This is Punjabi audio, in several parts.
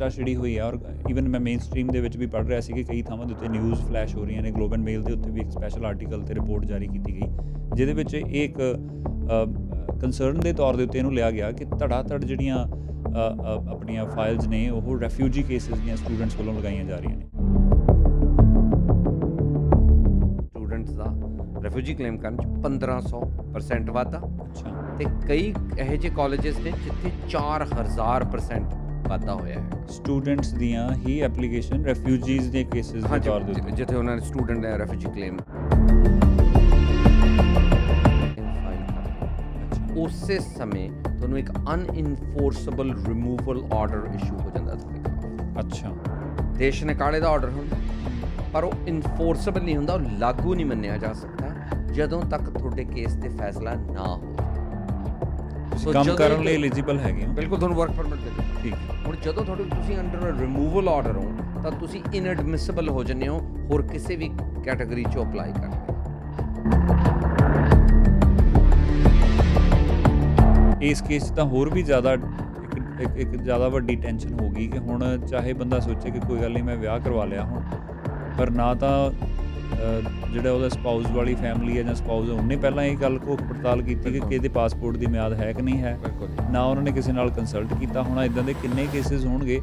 ਚਰਚਾ ਛਿੜੀ ਹੋਈ ਹੈ ਔਰ ਇਵਨ ਮੈਂ ਮੇਨ ਸਟ੍ਰੀਮ ਦੇ ਵਿੱਚ ਵੀ ਪੜ ਰਿਹਾ ਸੀ ਕਿ ਕਈ ਥਾਵਾਂ ਦੇ ਉੱਤੇ ਨਿਊਜ਼ ਫਲੈਸ਼ ਹੋ ਰਹੀਆਂ ਨੇ ਗਲੋਬਲ ਮੇਲ ਦੇ ਉੱਤੇ ਵੀ ਇੱਕ ਸਪੈਸ਼ਲ ਆਰਟੀਕਲ ਤੇ ਰਿਪੋਰਟ ਜਾਰੀ ਕੀਤੀ ਗਈ ਜਿਹਦੇ ਵਿੱਚ ਇਹ ਇੱਕ ਕਨਸਰਨ ਦੇ ਤੌਰ ਦੇ ਉੱਤੇ ਇਹਨੂੰ ਲਿਆ ਗਿਆ ਕਿ ਧੜਾ ਧੜ ਜਿਹੜੀਆਂ ਆਪਣੀਆਂ ਫਾਈਲਸ ਨੇ ਉਹ ਰੈਫਿਊਜੀ ਕੇਸਿਸ ਦੀਆਂ ਸਟੂਡੈਂਟਸ ਵੱਲੋਂ ਲਗਾਈਆਂ ਜਾ ਰਹੀਆਂ ਨੇ ਸਟੂਡੈਂਟਸ ਦਾ ਰੈਫਿਊਜੀ ਕਲੇਮ ਕਰਨ ਚ 1500% ਵਾਧਾ ਅੱਛਾ ਤੇ ਕਈ ਇਹੋ ਜਿਹੇ ਕਾਲਜਸ ਨੇ ਜਿੱਥੇ 4000% ਵਾਧਾ ਹੋਇਆ ਹੈ ਸਟੂਡੈਂਟਸ ਦੀਆਂ ਹੀ ਐਪਲੀਕੇਸ਼ਨ ਰੈਫਿਊਜੀਜ਼ ਦੇ ਕੇਸਿਸ ਦੇ ਤੌਰ ਦੇ ਉੱਤੇ ਜਿੱਥੇ ਉਹਨਾਂ ਨੇ ਸਟੂਡੈਂਟ ਹੈ ਰੈਫਿਊਜੀ ਕਲੇਮ ਉਸੇ ਸਮੇਂ ਤੁਹਾਨੂੰ ਇੱਕ ਅਨਇਨਫੋਰਸੇਬਲ ਰਿਮੂਵਲ ਆਰਡਰ ਇਸ਼ੂ ਹੋ ਜਾਂਦਾ ਹੈ ਅੱਛਾ ਦੇਸ਼ ਨਿਕਾਲੇ ਦਾ ਆਰਡਰ ਹੁੰਦਾ ਪਰ ਉਹ ਇਨਫੋਰਸੇਬਲ ਨਹੀਂ ਹੁੰਦਾ ਉਹ ਲਾਗੂ ਨਹੀਂ ਮੰਨਿਆ ਜਾ ਸਕਦਾ ਜਦੋਂ ਤੱਕ ਤੁਹਾਡੇ ਕੇਸ ਤੇ ਫੈਸਲਾ ਨਾ ਹੋ ਕੰਮ ਕਰਨ ਲਈ ਐਲੀਜੀਬਲ ਹੈਗੇ ਹੋ ਬਿਲਕੁਲ ਤੁਹਾਨੂੰ ਵਰਕ ਪਰਮਿਟ ਦੇ ਦਿਓ ਠੀਕ ਹੁਣ ਜਦੋਂ ਤੁਹਾਡੇ ਤੁਸੀਂ ਅੰਡਰ ਰਿਮੂਵਲ ਆਰਡਰ ਹੋ ਤਾਂ ਤੁਸੀਂ ਇਨਐਡਮਿਸਿਬਲ ਹੋ ਜੰਨੇ ਹੋ ਹੋਰ ਕਿਸੇ ਵੀ ਕੈਟਾਗਰੀ 'ਚ ਅਪਲਾਈ ਕਰ ਇਸ ਕੇਸ ਤਾਂ ਹੋਰ ਵੀ ਜ਼ਿਆਦਾ ਇੱਕ ਇੱਕ ਜ਼ਿਆਦਾ ਵੱਡੀ ਟੈਨਸ਼ਨ ਹੋ ਗਈ ਕਿ ਹੁਣ ਚਾਹੇ ਬੰਦਾ ਸੋਚੇ ਕਿ ਕੋਈ ਗੱਲ ਨਹੀਂ ਮੈਂ ਵਿਆਹ ਕਰਵਾ ਲਿਆ ਹੁਣ ਪਰ ਨਾ ਤਾਂ ਜਿਹੜਾ ਉਹਦਾ ਸਪਾਊਸ ਵਾਲੀ ਫੈਮਿਲੀ ਹੈ ਜਾਂ ਸਪਾਊਸ ਉਹਨੇ ਪਹਿਲਾਂ ਇਹ ਗੱਲ ਘੋਖ ਪੜਤਾਲ ਕੀਤੀ ਕਿ ਕਿਹਦੇ ਪਾਸਪੋਰਟ ਦੀ ਮਿਆਦ ਹੈ ਕਿ ਨਹੀਂ ਹੈ ਨਾ ਉਹਨਾਂ ਨੇ ਕਿਸੇ ਨਾਲ ਕੰਸਲਟ ਕੀਤਾ ਹੋਣਾ ਇਦਾਂ ਦੇ ਕਿੰਨੇ ਕੇਸਿਸ ਹੋਣਗੇ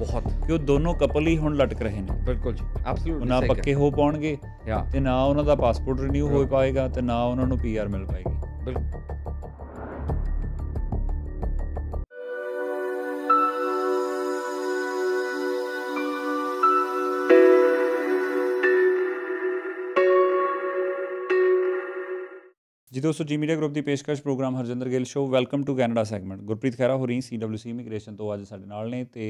ਕਿ ਉਹ ਦੋਨੋਂ ਕਪਲ ਹੀ ਹੁਣ ਲਟਕ ਰਹੇ ਨੇ ਬਿਲਕੁਲ ਜੀ ਐਬਸੋਲੂਟਲੀ ਨਾ ਪੱਕੇ ਹੋ ਪਾਉਣਗੇ ਤੇ ਨਾ ਉਹਨਾਂ ਦਾ ਪਾਸਪੋਰਟ ਰੀਨਿਊ ਹੋ ਪਾਏਗਾ ਤੇ ਨਾ ਉਹਨਾਂ ਨੂੰ ਪੀਆਰ ਮਿਲ ਪਾਏਗੀ ਬਿਲਕੁਲ ਦੋਸਤੋ ਜੀ ਮੀਡੀਆ ਗਰੁੱਪ ਦੀ ਪੇਸ਼ਕਸ਼ programme Harjinder Gill show welcome to Canada segment Gurpreet Khaira ਹੋ ਰਹੀ ਸੀਡਬਲਯੂਸੀ ਇਮੀਗ੍ਰੇਸ਼ਨ ਤੋਂ ਅੱਜ ਸਾਡੇ ਨਾਲ ਨੇ ਤੇ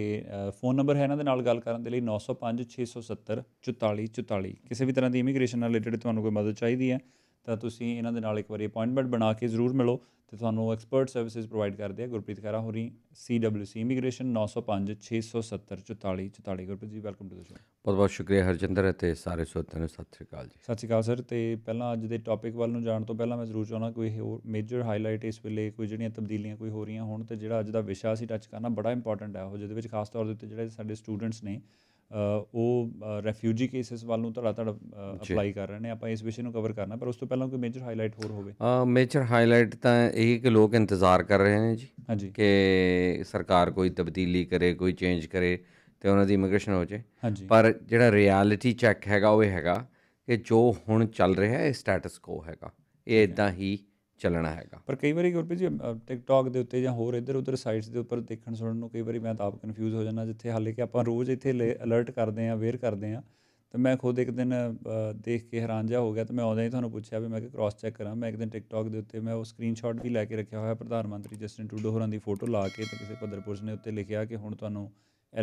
ਫੋਨ ਨੰਬਰ ਹੈ ਇਹਨਾਂ ਦੇ ਨਾਲ ਗੱਲ ਕਰਨ ਦੇ ਲਈ 905 670 44 ਕਿਸੇ ਵੀ ਤਰ੍ਹਾਂ ਦੀ ਇਮੀਗ੍ਰੇਸ਼ਨ ਨਾਲ ਰਿਲੇਟਡ ਤੁਹਾਨੂੰ ਕੋਈ ਮਦਦ ਚਾਹੀਦੀ ਹੈ ਤਾਂ ਤੁਸੀਂ ਇਹਨਾਂ ਦੇ ਨਾਲ ਇੱਕ ਵਾਰੀ ਅਪਾਇੰਟਮੈਂਟ ਬਣਾ ਕੇ ਜ਼ਰੂਰ ਮਿਲੋ ਤੇ ਤੁਹਾਨੂੰ ਐਕਸਪਰਟ ਸਰਵਿਸਿਜ਼ ਪ੍ਰੋਵਾਈਡ ਕਰਦੇ ਆ ਗੁਰਪ੍ਰੀਤ ਖਹਿਰਾ ਹੋਰੀ CWC ਇਮੀਗ੍ਰੇਸ਼ਨ 905 670 44 44 ਗੁਰਪ੍ਰੀਤ ਜੀ ਵੈਲਕਮ ਟੂ ਦ ਸ਼ੋਅ ਬਹੁਤ ਬਹੁਤ ਸ਼ੁਕਰੀਆ ਹਰਜਿੰਦਰ ਅਤੇ ਸਾਰੇ ਸੋਤਿਆਂ ਨੂੰ ਸਤਿ ਸ੍ਰੀ ਅਕਾਲ ਜੀ ਸਤਿ ਸ੍ਰੀ ਅਕਾਲ ਸਰ ਤੇ ਪਹਿਲਾਂ ਅੱਜ ਦੇ ਟੌਪਿਕ ਵੱਲ ਨੂੰ ਜਾਣ ਤੋਂ ਪਹਿਲਾਂ ਮੈਂ ਜ਼ਰੂਰ ਚਾਹਣਾ ਕੋਈ ਹੋਰ ਮੇਜਰ ਹਾਈਲਾਈਟ ਇਸ ਵੇਲੇ ਕੋਈ ਜਿਹੜੀਆਂ ਤਬਦੀਲੀਆਂ ਕੋਈ ਹੋ ਰਹੀਆਂ ਹੋਣ ਤੇ ਜਿਹੜਾ ਅੱਜ ਦਾ ਵਿਸ਼ਾ ਸੀ ਟੱਚ ਕਰਨਾ ਬੜਾ ਇੰਪੋਰਟੈਂਟ ਹੈ ਉਹ ਜਿਹਦੇ ਵਿੱਚ ਖਾਸ ਤੌਰ ਦੇ ਉੱਤੇ ਜਿਹੜੇ ਸਾਡੇ ਸਟੂਡੈਂਟਸ ਨੇ ਉਹ ਰੈਫਿਊਜੀ ਕੇਸਸ ਵੱਲ ਨੂੰ ਤੜਾ ਤੜ ਅਪਲਾਈ ਕਰ ਰਹੇ ਨੇ ਆਪਾਂ ਇਸ ਵਿਸ਼ੇ ਨੂੰ ਕਵਰ ਕਰਨਾ ਪਰ ਉਸ ਤੋਂ ਪਹਿਲਾਂ ਕੋਈ ਮੇਜਰ ਹਾਈਲਾਈਟ ਹੋਰ ਹੋਵੇ ਮੇਜਰ ਹਾਈਲਾਈਟ ਤਾਂ ਇਹ ਕਿ ਲੋਕ ਇੰਤਜ਼ਾਰ ਕਰ ਰਹੇ ਨੇ ਜੀ ਕਿ ਸਰਕਾਰ ਕੋਈ ਤਬਦੀਲੀ ਕਰੇ ਕੋਈ ਚੇਂਜ ਕਰੇ ਤੇ ਉਹਨਾਂ ਦੀ ਇਮੀਗ੍ਰੇਸ਼ਨ ਹੋ ਜੇ ਪਰ ਜਿਹੜਾ ਰਿਐਲਿਟੀ ਚੈੱਕ ਹੈਗਾ ਉਹ ਇਹ ਹੈਗਾ ਕਿ ਜੋ ਹੁਣ ਚੱਲ ਰਿਹਾ ਹੈ ਸਟੇਟਸ ਕੋ ਹੈਗਾ ਇਹ ਇਦਾਂ ਹੀ ਚੱਲਣਾ ਹੈਗਾ ਪਰ ਕਈ ਵਾਰੀ ਗੁਰਪ੍ਰੀਤ ਜੀ ਟਿਕਟੌਕ ਦੇ ਉੱਤੇ ਜਾਂ ਹੋਰ ਇੱਧਰ ਉੱਧਰ ਸਾਈਟਸ ਦੇ ਉੱਪਰ ਦੇਖਣ ਸੁਣਨ ਨੂੰ ਕਈ ਵਾਰੀ ਮੈਂ ਤਾਂ ਆਪ ਕਨਫਿਊਜ਼ ਹੋ ਜਾਂਦਾ ਜਿੱਥੇ ਹਾਲੇ ਕਿ ਆਪਾਂ ਰੋਜ਼ ਇੱਥੇ ਅਲਰਟ ਕਰਦੇ ਆਂ ਅਵੇਅਰ ਕਰਦੇ ਆਂ ਤੇ ਮੈਂ ਖੁਦ ਇੱਕ ਦਿਨ ਦੇਖ ਕੇ ਹੈਰਾਨ ਜਾ ਹੋ ਗਿਆ ਤੇ ਮੈਂ ਆਉਂਦਾ ਹੀ ਤੁਹਾਨੂੰ ਪੁੱਛਿਆ ਵੀ ਮੈਂ ਕਿ ਕ੍ਰਾਸ ਚੈੱਕ ਕਰਾਂ ਮੈਂ ਇੱਕ ਦਿਨ ਟਿਕਟੌਕ ਦੇ ਉੱਤੇ ਮੈਂ ਉਹ ਸਕਰੀਨਸ਼ਾਟ ਵੀ ਲੈ ਕੇ ਰੱਖਿਆ ਹੋਇਆ ਪ੍ਰਧਾਨ ਮੰਤਰੀ ਜਸਟਿਨ ਟਰੂਡੋ ਹੋਰਾਂ ਦੀ ਫੋਟੋ ਲਾ ਕੇ ਤੇ ਕਿਸੇ ਪੁਰਸ਼ ਨੇ ਉੱਤੇ ਲਿਖਿਆ ਕਿ ਹੁਣ ਤੁਹਾਨੂੰ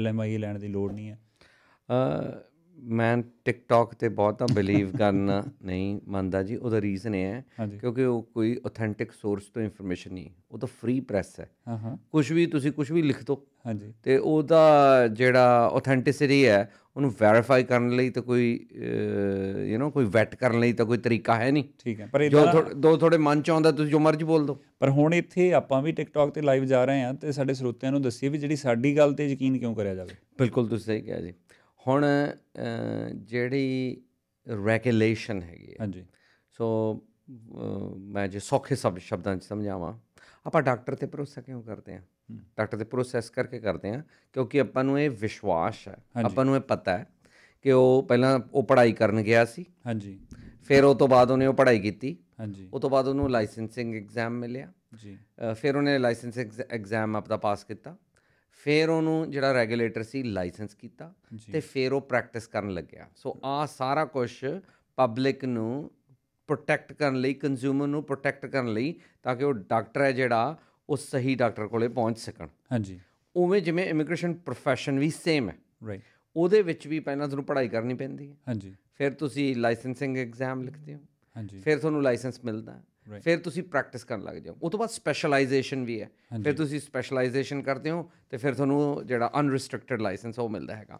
ਐਲਐਮਆਈ ਲੈਣ ਦੀ ਲੋੜ ਨਹੀਂ ਹੈ ਮੈਂ ਟਿਕਟੌਕ ਤੇ ਬਹੁਤਾ ਬਲੀਵ ਕਰਨਾ ਨਹੀਂ ਮੰਨਦਾ ਜੀ ਉਹਦਾ ਰੀਜ਼ਨ ਇਹ ਹੈ ਕਿਉਂਕਿ ਉਹ ਕੋਈ ਆਥੈਂਟਿਕ ਸੋਰਸ ਤੋਂ ਇਨਫੋਰਮੇਸ਼ਨ ਨਹੀਂ ਉਹ ਤਾਂ ਫ੍ਰੀ ਪ੍ਰੈਸ ਹੈ ਹਾਂ ਹਾਂ ਕੁਝ ਵੀ ਤੁਸੀਂ ਕੁਝ ਵੀ ਲਿਖ ਦੋ ਹਾਂਜੀ ਤੇ ਉਹਦਾ ਜਿਹੜਾ ਆਥੈਂਟਿਸਿਟੀ ਹੈ ਉਹਨੂੰ ਵੈਰੀਫਾਈ ਕਰਨ ਲਈ ਤਾਂ ਕੋਈ ਯੂ نو ਕੋਈ ਵੈਟ ਕਰਨ ਲਈ ਤਾਂ ਕੋਈ ਤਰੀਕਾ ਹੈ ਨਹੀਂ ਠੀਕ ਹੈ ਪਰ ਜੋ ਦੋ ਥੋੜੇ ਮਨ ਚ ਆਉਂਦਾ ਤੁਸੀਂ ਜੋ ਮਰਜ਼ੀ ਬੋਲ ਦਿਓ ਪਰ ਹੁਣ ਇੱਥੇ ਆਪਾਂ ਵੀ ਟਿਕਟੌਕ ਤੇ ਲਾਈਵ ਜਾ ਰਹੇ ਹਾਂ ਤੇ ਸਾਡੇ ਸਰੋਤਿਆਂ ਨੂੰ ਦੱਸੀਏ ਵੀ ਜਿਹੜੀ ਸਾਡੀ ਗੱਲ ਤੇ ਯਕੀਨ ਕਿਉਂ ਕਰਿਆ ਜਾਵੇ ਬਿਲਕੁਲ ਤੁਸੀਂ ਸਹੀ ਕਿਹਾ ਜੀ ਹੁਣ ਜਿਹੜੀ ਰੈਗੂਲੇਸ਼ਨ ਹੈਗੀ ਹੈ ਹਾਂਜੀ ਸੋ ਮੈਂ ਜੇ ਸੌਖੇ ਸਭ ਸ਼ਬਦਾਂ 'ਚ ਸਮਝਾਵਾਂ ਆਪਾਂ ਡਾਕਟਰ ਤੇ ਭਰੋਸਾ ਕਿਉਂ ਕਰਦੇ ਆ ਡਾਕਟਰ ਤੇ ਪ੍ਰੋਸੈਸ ਕਰਕੇ ਕਰਦੇ ਆ ਕਿਉਂਕਿ ਆਪਾਂ ਨੂੰ ਇਹ ਵਿਸ਼ਵਾਸ ਹੈ ਆਪਾਂ ਨੂੰ ਇਹ ਪਤਾ ਹੈ ਕਿ ਉਹ ਪਹਿਲਾਂ ਉਹ ਪੜ੍ਹਾਈ ਕਰਨ ਗਿਆ ਸੀ ਹਾਂਜੀ ਫਿਰ ਉਹ ਤੋਂ ਬਾਅਦ ਉਹਨੇ ਉਹ ਪੜ੍ਹਾਈ ਕੀਤੀ ਹਾਂਜੀ ਉਸ ਤੋਂ ਬਾਅਦ ਉਹਨੂੰ ਲਾਇਸੈਂਸਿੰਗ ਐਗਜ਼ਾਮ ਮਿਲਿਆ ਜੀ ਫਿਰ ਉਹਨੇ ਲਾਇਸੈਂਸ ਐਗਜ਼ਾਮ ਆਪਦਾ ਪਾਸ ਕੀਤਾ ਫਿਰ ਉਹਨੂੰ ਜਿਹੜਾ ਰੈਗੂਲੇਟਰ ਸੀ ਲਾਇਸੈਂਸ ਕੀਤਾ ਤੇ ਫਿਰ ਉਹ ਪ੍ਰੈਕਟਿਸ ਕਰਨ ਲੱਗਿਆ ਸੋ ਆ ਸਾਰਾ ਕੁਝ ਪਬਲਿਕ ਨੂੰ ਪ੍ਰੋਟੈਕਟ ਕਰਨ ਲਈ ਕੰਜ਼ਿਊਮਰ ਨੂੰ ਪ੍ਰੋਟੈਕਟ ਕਰਨ ਲਈ ਤਾਂ ਕਿ ਉਹ ਡਾਕਟਰ ਹੈ ਜਿਹੜਾ ਉਹ ਸਹੀ ਡਾਕਟਰ ਕੋਲੇ ਪਹੁੰਚ ਸਕਣ ਹਾਂਜੀ ਉਵੇਂ ਜਿਵੇਂ ਇਮੀਗ੍ਰੇਸ਼ਨ profession ਵੀ ਸੇਮ ਹੈ ਰਾਈਟ ਉਹਦੇ ਵਿੱਚ ਵੀ ਪਹਿਲਾਂ ਤੁਹਾਨੂੰ ਪੜ੍ਹਾਈ ਕਰਨੀ ਪੈਂਦੀ ਹੈ ਹਾਂਜੀ ਫਿਰ ਤੁਸੀਂ ਲਾਇਸੈਂਸਿੰਗ ਐਗਜ਼ਾਮ ਲਿਖਦੇ ਹੋ ਹਾਂਜੀ ਫਿਰ ਤੁਹਾਨੂੰ ਲਾਇਸੈਂਸ ਮਿਲਦਾ ਫਿਰ ਤੁਸੀਂ ਪ੍ਰੈਕਟਿਸ ਕਰਨ ਲੱਗ ਜਾਓ ਉਸ ਤੋਂ ਬਾਅਦ ਸਪੈਸ਼ਲਾਈਜੇਸ਼ਨ ਵੀ ਹੈ ਫਿਰ ਤੁਸੀਂ ਸਪੈਸ਼ਲਾਈਜੇਸ਼ਨ ਕਰਦੇ ਹੋ ਤੇ ਫਿਰ ਤੁਹਾਨੂੰ ਜਿਹੜਾ ਅਨਰੈਸਟ੍ਰਿਕਟਿਡ ਲਾਇਸੈਂਸ ਉਹ ਮਿਲਦਾ ਹੈਗਾ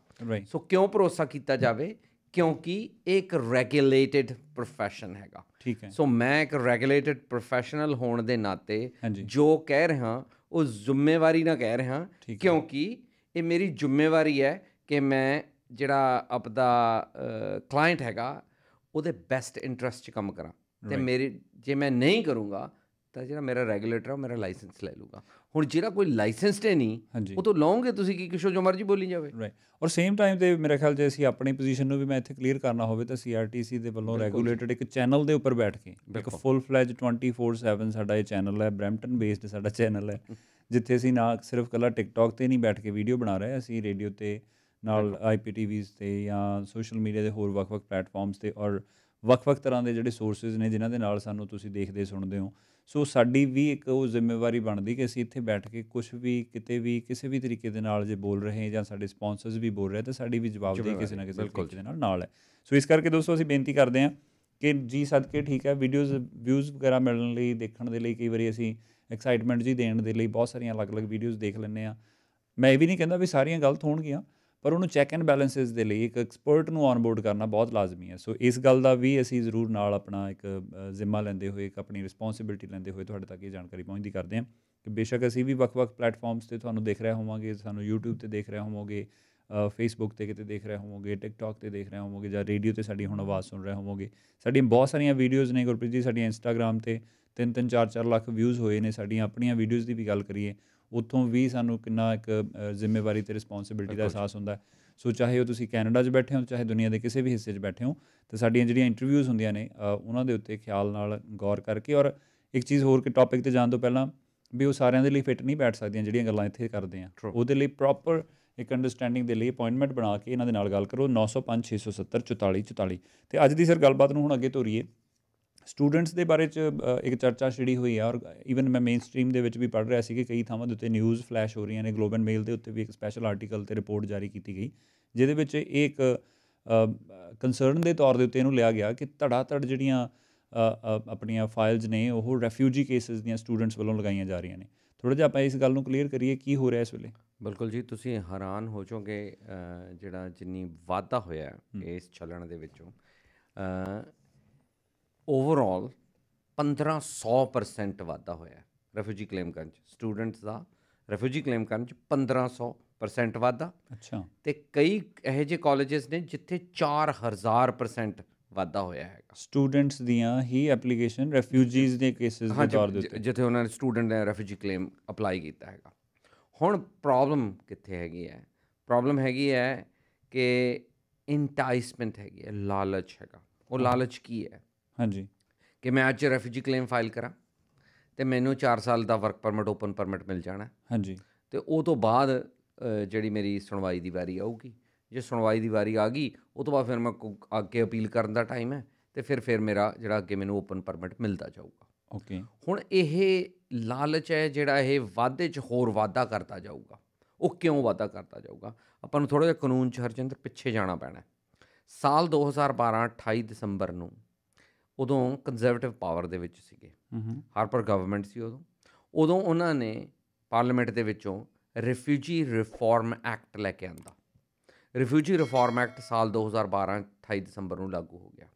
ਸੋ ਕਿਉਂ ਭਰੋਸਾ ਕੀਤਾ ਜਾਵੇ ਕਿਉਂਕਿ ਇੱਕ ਰੈਗੂਲੇਟਿਡ profession ਹੈਗਾ ਠੀਕ ਹੈ ਸੋ ਮੈਂ ਇੱਕ ਰੈਗੂਲੇਟਿਡ ਪ੍ਰੋਫੈਸ਼ਨਲ ਹੋਣ ਦੇ ਨਾਤੇ ਜੋ ਕਹਿ ਰਿਹਾ ਉਹ ਜ਼ਿੰਮੇਵਾਰੀ ਨਾਲ ਕਹਿ ਰਿਹਾ ਕਿਉਂਕਿ ਇਹ ਮੇਰੀ ਜ਼ਿੰਮੇਵਾਰੀ ਹੈ ਕਿ ਮੈਂ ਜਿਹੜਾ ਆਪਦਾ ਕਲਾਇੰਟ ਹੈਗਾ ਉਹਦੇ ਬੈਸਟ ਇੰਟਰਸਟ 'ਚ ਕੰਮ ਕਰਾਂ ਤੇ ਮੇਰੇ ਜੇ ਮੈਂ ਨਹੀਂ ਕਰੂੰਗਾ ਤਾਂ ਜਿਹੜਾ ਮੇਰਾ ਰੈਗੂਲੇਟਰ ਹੈ ਮੇਰਾ ਲਾਇਸੈਂਸ ਲੈ ਲੂਗਾ ਹੁਣ ਜਿਹੜਾ ਕੋਈ ਲਾਇਸੈਂਸ ਤੇ ਨਹੀਂ ਉਹ ਤੋਂ ਲਓਗੇ ਤੁਸੀਂ ਕੀ ਕਿਸ਼ੋ ਜੋ ਮਰਜ਼ੀ ਬੋਲੀ ਜਾਵੇ ਰਾਈਟ ਔਰ ਸੇਮ ਟਾਈਮ ਤੇ ਮੇਰੇ ਖਿਆਲ ਜੇ ਅਸੀਂ ਆਪਣੀ ਪੋਜੀਸ਼ਨ ਨੂੰ ਵੀ ਮੈਂ ਇੱਥੇ ਕਲੀਅਰ ਕਰਨਾ ਹੋਵੇ ਤਾਂ ਸੀਆਰਟੀਸੀ ਦੇ ਵੱਲੋਂ ਰੈਗੂਲੇਟਡ ਇੱਕ ਚੈਨਲ ਦੇ ਉੱਪਰ ਬੈਠ ਕੇ ਇੱਕ ਫੁੱਲ ਫਲੈਜ 24/7 ਸਾਡਾ ਇਹ ਚੈਨਲ ਹੈ ਬ੍ਰੈਂਟਨ ਬੇਸਡ ਸਾਡਾ ਚੈਨਲ ਹੈ ਜਿੱਥੇ ਅਸੀਂ ਨਾ ਸਿਰਫ ਕੱਲਾ ਟਿਕਟੌਕ ਤੇ ਨਹੀਂ ਬੈਠ ਕੇ ਵੀਡੀਓ ਬਣਾ ਰਹੇ ਅਸੀਂ ਰੇਡੀਓ ਤੇ ਨਾਲ ਆਈਪੀਟੀਵੀਜ਼ ਤੇ ਜਾਂ ਸੋਸ਼ਲ ਮੀਡੀਆ ਦੇ ਹੋਰ ਵੱਖ-ਵੱਖ ਪਲੇਟਫਾਰਮਸ ਤੇ ਔਰ ਵੱਖ-ਵੱਖ ਤਰ੍ਹਾਂ ਦੇ ਜਿਹੜੇ ਸੋਰਸਸ ਨੇ ਜਿਨ੍ਹਾਂ ਦੇ ਨਾਲ ਸਾਨੂੰ ਤੁਸੀਂ ਦੇਖਦੇ ਸੁਣਦੇ ਹੋ ਸੋ ਸਾਡੀ ਵੀ ਇੱਕ ਉਹ ਜ਼ਿੰਮੇਵਾਰੀ ਬਣਦੀ ਕਿ ਅਸੀਂ ਇੱਥੇ ਬੈਠ ਕੇ ਕੁਝ ਵੀ ਕਿਤੇ ਵੀ ਕਿਸੇ ਵੀ ਤਰੀਕੇ ਦੇ ਨਾਲ ਜੇ ਬੋਲ ਰਹੇ ਜਾਂ ਸਾਡੇ ਸਪਾਂਸਰਸ ਵੀ ਬੋਲ ਰਹੇ ਤਾਂ ਸਾਡੀ ਵੀ ਜਵਾਬਦੇਹੀ ਕਿਸੇ ਨਾ ਕਿਸੇ ਤਰੀਕੇ ਦੇ ਨਾਲ ਨਾਲ ਹੈ ਸੋ ਇਸ ਕਰਕੇ ਦੋਸਤੋ ਅਸੀਂ ਬੇਨਤੀ ਕਰਦੇ ਹਾਂ ਕਿ ਜੀ ਸਦਕੇ ਠੀਕ ਹੈ ਵੀਡੀਓਜ਼ ਵਿਊਜ਼ ਵਗੈਰਾ ਮਿਲਣ ਲਈ ਦੇਖਣ ਦੇ ਲਈ ਕਈ ਵਾਰੀ ਅਸੀਂ ਐਕਸਾਈਟਮੈਂਟ ਜੀ ਦੇਣ ਦੇ ਲਈ ਬਹੁਤ ਸਾਰੀਆਂ ਅਲੱਗ-ਅਲੱਗ ਵੀਡੀਓਜ਼ ਦੇਖ ਲੈਂਦੇ ਆ ਮੈਂ ਇਹ ਵੀ ਨਹੀਂ ਕਹਿੰਦਾ ਵੀ ਸਾਰੀਆਂ ਗਲਤ ਹੋਣਗੀਆਂ ਪਰ ਉਹਨੂੰ ਚੈੱਕ ਐਂਡ ਬੈਲੈਂਸਸ ਦੇ ਲਈ ਇੱਕ ਐਕਸਪਰਟ ਨੂੰ ਆਨਬੋਰਡ ਕਰਨਾ ਬਹੁਤ ਲਾਜ਼ਮੀ ਹੈ ਸੋ ਇਸ ਗੱਲ ਦਾ ਵੀ ਅਸੀਂ ਜ਼ਰੂਰ ਨਾਲ ਆਪਣਾ ਇੱਕ ਜ਼ਿੰਮਾ ਲੈਂਦੇ ਹੋਏ ਇੱਕ ਆਪਣੀ ਰਿਸਪੌਂਸਿਬਿਲਟੀ ਲੈਂਦੇ ਹੋਏ ਤੁਹਾਡੇ ਤੱਕ ਇਹ ਜਾਣਕਾਰੀ ਪਹੁੰਚਦੀ ਕਰਦੇ ਹਾਂ ਕਿ ਬੇਸ਼ੱਕ ਅਸੀਂ ਵੀ ਵੱਖ-ਵੱਖ ਪਲੇਟਫਾਰਮਸ ਤੇ ਤੁਹਾਨੂੰ ਦੇਖ ਰਹੇ ਹੋਵਾਂਗੇ ਸਾਨੂੰ YouTube ਤੇ ਦੇਖ ਰਹੇ ਹੋਵੋਗੇ ਫੇਸਬੁੱਕ ਤੇ ਕਿਤੇ ਦੇਖ ਰਹੇ ਹੋਵੋਗੇ ਟਿਕਟੌਕ ਤੇ ਦੇਖ ਰਹੇ ਹੋਵੋਗੇ ਜਾਂ ਰੇਡੀਓ ਤੇ ਸਾਡੀ ਹੁਣ ਆਵਾਜ਼ ਸੁਣ ਰਹੇ ਹੋਵੋਗੇ ਸਾਡੀਆਂ ਬਹੁਤ ਸਾਰੀਆਂ ਵੀਡੀਓਜ਼ ਨੇ ਗੁਰਪ੍ਰੀਤ ਜੀ ਸਾਡੀਆਂ ਇੰਸਟਾਗ੍ਰam ਤੇ 3-3 4-4 ਲੱਖ ਵਿਊਜ਼ ਹੋਏ ਨੇ ਸਾਡੀਆਂ ਆਪਣੀਆਂ ਵੀਡੀਓਜ਼ ਦੀ ਵੀ ਗੱਲ ਕਰੀਏ ਉੱਥੋਂ ਵੀ ਸਾਨੂੰ ਕਿੰਨਾ ਇੱਕ ਜ਼ਿੰਮੇਵਾਰੀ ਤੇ ਰਿਸਪੌਂਸਿਬਿਲਟੀ ਦਾ ਅਹਿਸਾਸ ਹੁੰਦਾ ਹੈ ਸੋ ਚਾਹੇ ਉਹ ਤੁਸੀਂ ਕੈਨੇਡਾ 'ਚ ਬੈਠੇ ਹੋ ਚਾਹੇ ਦੁਨੀਆ ਦੇ ਕਿਸੇ ਵੀ ਹਿੱਸੇ 'ਚ ਬੈਠੇ ਹੋ ਤੇ ਸਾਡੀਆਂ ਜਿਹੜੀਆਂ ਇੰਟਰਵਿਊਜ਼ ਹੁੰਦੀਆਂ ਨੇ ਉਹਨਾਂ ਦੇ ਉੱਤੇ ਖਿਆਲ ਨਾਲ ਗੌਰ ਕਰਕੇ ਔਰ ਇੱਕ ਚੀਜ਼ ਹੋਰ ਕਿ ਟੌਪਿਕ ਤੇ ਜਾਣ ਤੋਂ ਪਹਿਲਾਂ ਵੀ ਉਹ ਸਾਰਿਆਂ ਦੇ ਲਈ ਫਿੱਟ ਨਹੀਂ ਬੈਠ ਸਕਦੀਆਂ ਜਿਹੜੀਆਂ ਗੱਲਾਂ ਇੱਥੇ ਕਰਦੇ ਆ ਉਹਦੇ ਲਈ ਪ੍ਰੋਪਰ ਇੱਕ ਅੰਡਰਸਟੈਂਡਿੰਗ ਦੇ ਲਈ ਅਪਾਇੰਟਮੈਂਟ ਬਣਾ ਕੇ ਇਹਨਾਂ ਦੇ ਨਾਲ ਗੱਲ ਕਰੋ 905 670 44 ਤੇ ਅੱਜ ਦੀ ਸਰ ਗੱਲਬਾਤ ਨੂੰ ਹੁਣ ਅੱਗੇ ਤੋਰੀਏ ਸਟੂਡੈਂਟਸ ਦੇ ਬਾਰੇ ਚ ਇੱਕ ਚਰਚਾ ਛਿੜੀ ਹੋਈ ਹੈ ਔਰ ਇਵਨ ਮੈਂ ਮੇਨ ਸਟ੍ਰੀਮ ਦੇ ਵਿੱਚ ਵੀ ਪੜ ਰਿਹਾ ਸੀ ਕਿ ਕਈ ਥਾਵਾਂ ਦੇ ਉੱਤੇ ਨਿਊਜ਼ ਫਲੈਸ਼ ਹੋ ਰਹੀਆਂ ਨੇ ਗਲੋਬਲ ਮੇਲ ਦੇ ਉੱਤੇ ਵੀ ਇੱਕ ਸਪੈਸ਼ਲ ਆਰਟੀਕਲ ਤੇ ਰਿਪੋਰਟ ਜਾਰੀ ਕੀਤੀ ਗਈ ਜਿਹਦੇ ਵਿੱਚ ਇਹ ਇੱਕ ਕਨਸਰਨ ਦੇ ਤੌਰ ਦੇ ਉੱਤੇ ਇਹਨੂੰ ਲਿਆ ਗਿਆ ਕਿ ਧੜਾ ਧੜ ਜਿਹੜੀਆਂ ਆਪਣੀਆਂ ਫਾਈਲਸ ਨੇ ਉਹ ਰੈਫਿਊਜੀ ਕੇਸਸ ਦੀਆਂ ਸਟੂਡੈਂਟਸ ਵੱਲੋਂ ਲਗਾਈਆਂ ਜਾ ਰਹੀਆਂ ਨੇ ਥੋੜਾ ਜਿਹਾ ਆਪਾਂ ਇਸ ਗੱਲ ਨੂੰ ਕਲੀਅਰ ਕਰੀਏ ਕੀ ਹੋ ਰਿਹਾ ਇਸ ਵੇਲੇ ਬਿਲਕੁਲ ਜੀ ਤੁਸੀਂ ਹੈਰਾਨ ਹੋ ਜਾਓਗੇ ਜਿਹੜਾ ਜਿੰਨੀ ਵਾਧਾ ਹੋਇਆ ਇਸ ਛਲਣ ਦੇ ਵਿੱਚੋਂ ਓਵਰਆਲ 1500% ਵਾਧਾ ਹੋਇਆ ਰੈਫਿਊਜੀ ਕਲੇਮ ਕਰਨ ਚ ਸਟੂਡੈਂਟਸ ਦਾ ਰੈਫਿਊਜੀ ਕਲੇਮ ਕਰਨ ਚ 1500% ਵਾਧਾ ਅੱਛਾ ਤੇ ਕਈ ਇਹੋ ਜਿਹੇ ਕਾਲਜਸ ਨੇ ਜਿੱਥੇ 4000% ਵਾਧਾ ਹੋਇਆ ਹੈਗਾ ਸਟੂਡੈਂਟਸ ਦੀਆਂ ਹੀ ਐਪਲੀਕੇਸ਼ਨ ਰੈਫਿਊਜੀਜ਼ ਦੇ ਕੇਸਿਸ ਦੇ ਤੌਰ ਦੇ ਉੱਤੇ ਜਿੱਥੇ ਉਹਨਾਂ ਨੇ ਸਟੂਡੈਂਟ ਨੇ ਰੈਫਿਊਜੀ ਕਲੇਮ ਅਪਲਾਈ ਕੀਤਾ ਹੈਗਾ ਹੁਣ ਪ੍ਰੋਬਲਮ ਕਿੱਥੇ ਹੈਗੀ ਹੈ ਪ੍ਰੋਬਲਮ ਹੈਗੀ ਹੈ ਕਿ ਇੰਟਾਈਸਮੈਂਟ ਹੈਗੀ ਹੈ ਲਾਲਚ ਹੈਗਾ ਉਹ ਲਾਲਚ ਕੀ ਹੈ ਹਾਂਜੀ ਕਿ ਮੈਂ ਅੱਜ ਰੈਫਿਜੀ ਕਲੇਮ ਫਾਈਲ ਕਰਾਂ ਤੇ ਮੈਨੂੰ 4 ਸਾਲ ਦਾ ਵਰਕ ਪਰਮਿਟ ਓਪਨ ਪਰਮਿਟ ਮਿਲ ਜਾਣਾ ਹਾਂਜੀ ਤੇ ਉਹ ਤੋਂ ਬਾਅਦ ਜਿਹੜੀ ਮੇਰੀ ਸੁਣਵਾਈ ਦੀ ਵਾਰੀ ਆਊਗੀ ਜੇ ਸੁਣਵਾਈ ਦੀ ਵਾਰੀ ਆ ਗਈ ਉਹ ਤੋਂ ਬਾਅਦ ਫਿਰ ਮੈਂ ਅੱਗੇ ਅਪੀਲ ਕਰਨ ਦਾ ਟਾਈਮ ਹੈ ਤੇ ਫਿਰ ਫਿਰ ਮੇਰਾ ਜਿਹੜਾ ਅੱਗੇ ਮੈਨੂੰ ਓਪਨ ਪਰਮਿਟ ਮਿਲਦਾ ਜਾਊਗਾ ਓਕੇ ਹੁਣ ਇਹ ਲਾਲਚ ਹੈ ਜਿਹੜਾ ਇਹ ਵਾਅਦੇ 'ਚ ਹੋਰ ਵਾਅਦਾ ਕਰਦਾ ਜਾਊਗਾ ਉਹ ਕਿਉਂ ਵਾਅਦਾ ਕਰਦਾ ਜਾਊਗਾ ਆਪਾਂ ਨੂੰ ਥੋੜਾ ਜਿਹਾ ਕਾਨੂੰਨ 'ਚ ਹਰਜਿੰਦਰ ਪਿੱਛੇ ਜਾਣਾ ਪੈਣਾ ਸਾਲ 2012 28 ਦਸੰਬਰ ਨੂੰ ਉਦੋਂ ਕੰਜ਼ਰਵੇਟਿਵ ਪਾਵਰ ਦੇ ਵਿੱਚ ਸੀਗੇ ਹਾਰਪਰ ਗਵਰਨਮੈਂਟ ਸੀ ਉਦੋਂ ਉਦੋਂ ਉਹਨਾਂ ਨੇ ਪਾਰਲੀਮੈਂਟ ਦੇ ਵਿੱਚੋਂ ਰਿਫਿਊਜੀ ਰਿਫਾਰਮ ਐਕਟ ਲੈ ਕੇ ਆਂਦਾ ਰਿਫਿਊਜੀ ਰਿਫਾਰਮ ਐਕਟ ਸਾਲ 2012 28 ਦਸੰਬਰ ਨੂੰ ਲਾਗੂ ਹੋ ਗਿਆ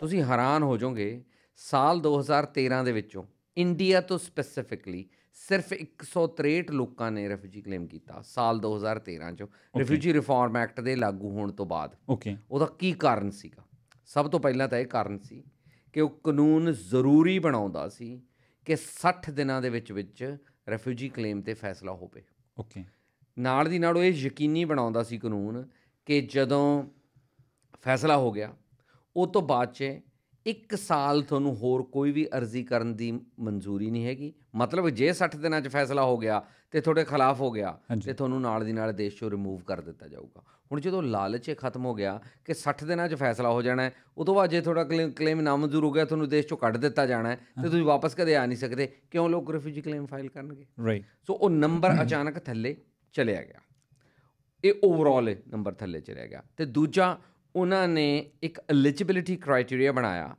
ਤੁਸੀਂ ਹੈਰਾਨ ਹੋ ਜਾਓਗੇ ਸਾਲ 2013 ਦੇ ਵਿੱਚੋਂ ਇੰਡੀਆ ਤੋਂ ਸਪੈਸੀਫਿਕਲੀ ਸਿਰਫ 163 ਲੋਕਾਂ ਨੇ ਰਿਫਿਊਜੀ ਕਲੇਮ ਕੀਤਾ ਸਾਲ 2013 ਚ ਰਿਫਿਊਜੀ ਰਿਫਾਰਮ ਐਕਟ ਦੇ ਲਾਗੂ ਹੋਣ ਤੋਂ ਬਾਅਦ ਓਕੇ ਉਹਦਾ ਕੀ ਕਾਰਨ ਸੀਗਾ ਸਭ ਤੋਂ ਪਹਿਲਾਂ ਤਾਂ ਇਹ ਕਾਰਨ ਸੀ ਕਿ ਉਹ ਕਾਨੂੰਨ ਜ਼ਰੂਰੀ ਬਣਾਉਂਦਾ ਸੀ ਕਿ 60 ਦਿਨਾਂ ਦੇ ਵਿੱਚ ਵਿੱਚ ਰੈਫਿਊਜੀ ਕਲੇਮ ਤੇ ਫੈਸਲਾ ਹੋਵੇ ਓਕੇ ਨਾਲ ਦੀ ਨਾਲ ਉਹ ਇਹ ਯਕੀਨੀ ਬਣਾਉਂਦਾ ਸੀ ਕਾਨੂੰਨ ਕਿ ਜਦੋਂ ਫੈਸਲਾ ਹੋ ਗਿਆ ਉਸ ਤੋਂ ਬਾਅਦ 'ਚ ਇੱਕ ਸਾਲ ਤੁਹਾਨੂੰ ਹੋਰ ਕੋਈ ਵੀ ਅਰਜ਼ੀ ਕਰਨ ਦੀ ਮਨਜ਼ੂਰੀ ਨਹੀਂ ਹੈਗੀ ਮਤਲਬ ਜੇ 60 ਦਿਨਾਂ 'ਚ ਫੈਸਲਾ ਹੋ ਗਿਆ ਤੇ ਤੁਹਾਡੇ ਖਿਲਾਫ ਹੋ ਗਿਆ ਤੇ ਤੁਹਾਨੂੰ ਨਾਲ ਦੀ ਨਾਲ ਦੇਸ਼ ਤੋਂ ਰਿਮੂਵ ਕਰ ਦਿੱਤਾ ਜਾਊਗਾ ਹੁਣ ਜਦੋਂ ਲਾਲਚ ਇਹ ਖਤਮ ਹੋ ਗਿਆ ਕਿ 60 ਦਿਨਾਂ 'ਚ ਫੈਸਲਾ ਹੋ ਜਾਣਾ ਹੈ ਤੋਂ ਬਾਅਦ ਜੇ ਤੁਹਾਡਾ ਕਲੇਮ ਨਾਮਨਜ਼ੂਰ ਹੋ ਗਿਆ ਤੁਹਾਨੂੰ ਦੇਸ਼ ਤੋਂ ਕੱਢ ਦਿੱਤਾ ਜਾਣਾ ਤੇ ਤੁਸੀਂ ਵਾਪਸ ਕਦੇ ਆ ਨਹੀਂ ਸਕਦੇ ਕਿਉਂ ਲੋਕ ਰਿਫਿਊਜੀ ਕਲੇਮ ਫਾਈਲ ਕਰਨਗੇ ਰਾਈਟ ਸੋ ਉਹ ਨੰਬਰ ਅਚਾਨਕ ਥੱਲੇ ਚਲੇ ਗਿਆ ਇਹ ਓਵਰਆਲ ਨੰਬਰ ਥੱਲੇ ਚਲੇ ਗਿਆ ਤੇ ਦੂਜਾ ਉਹਨਾਂ ਨੇ ਇੱਕ ਐਲੀਜੀਬਿਲਟੀ ਕ੍ਰਾਈਟੇਰੀਆ ਬਣਾਇਆ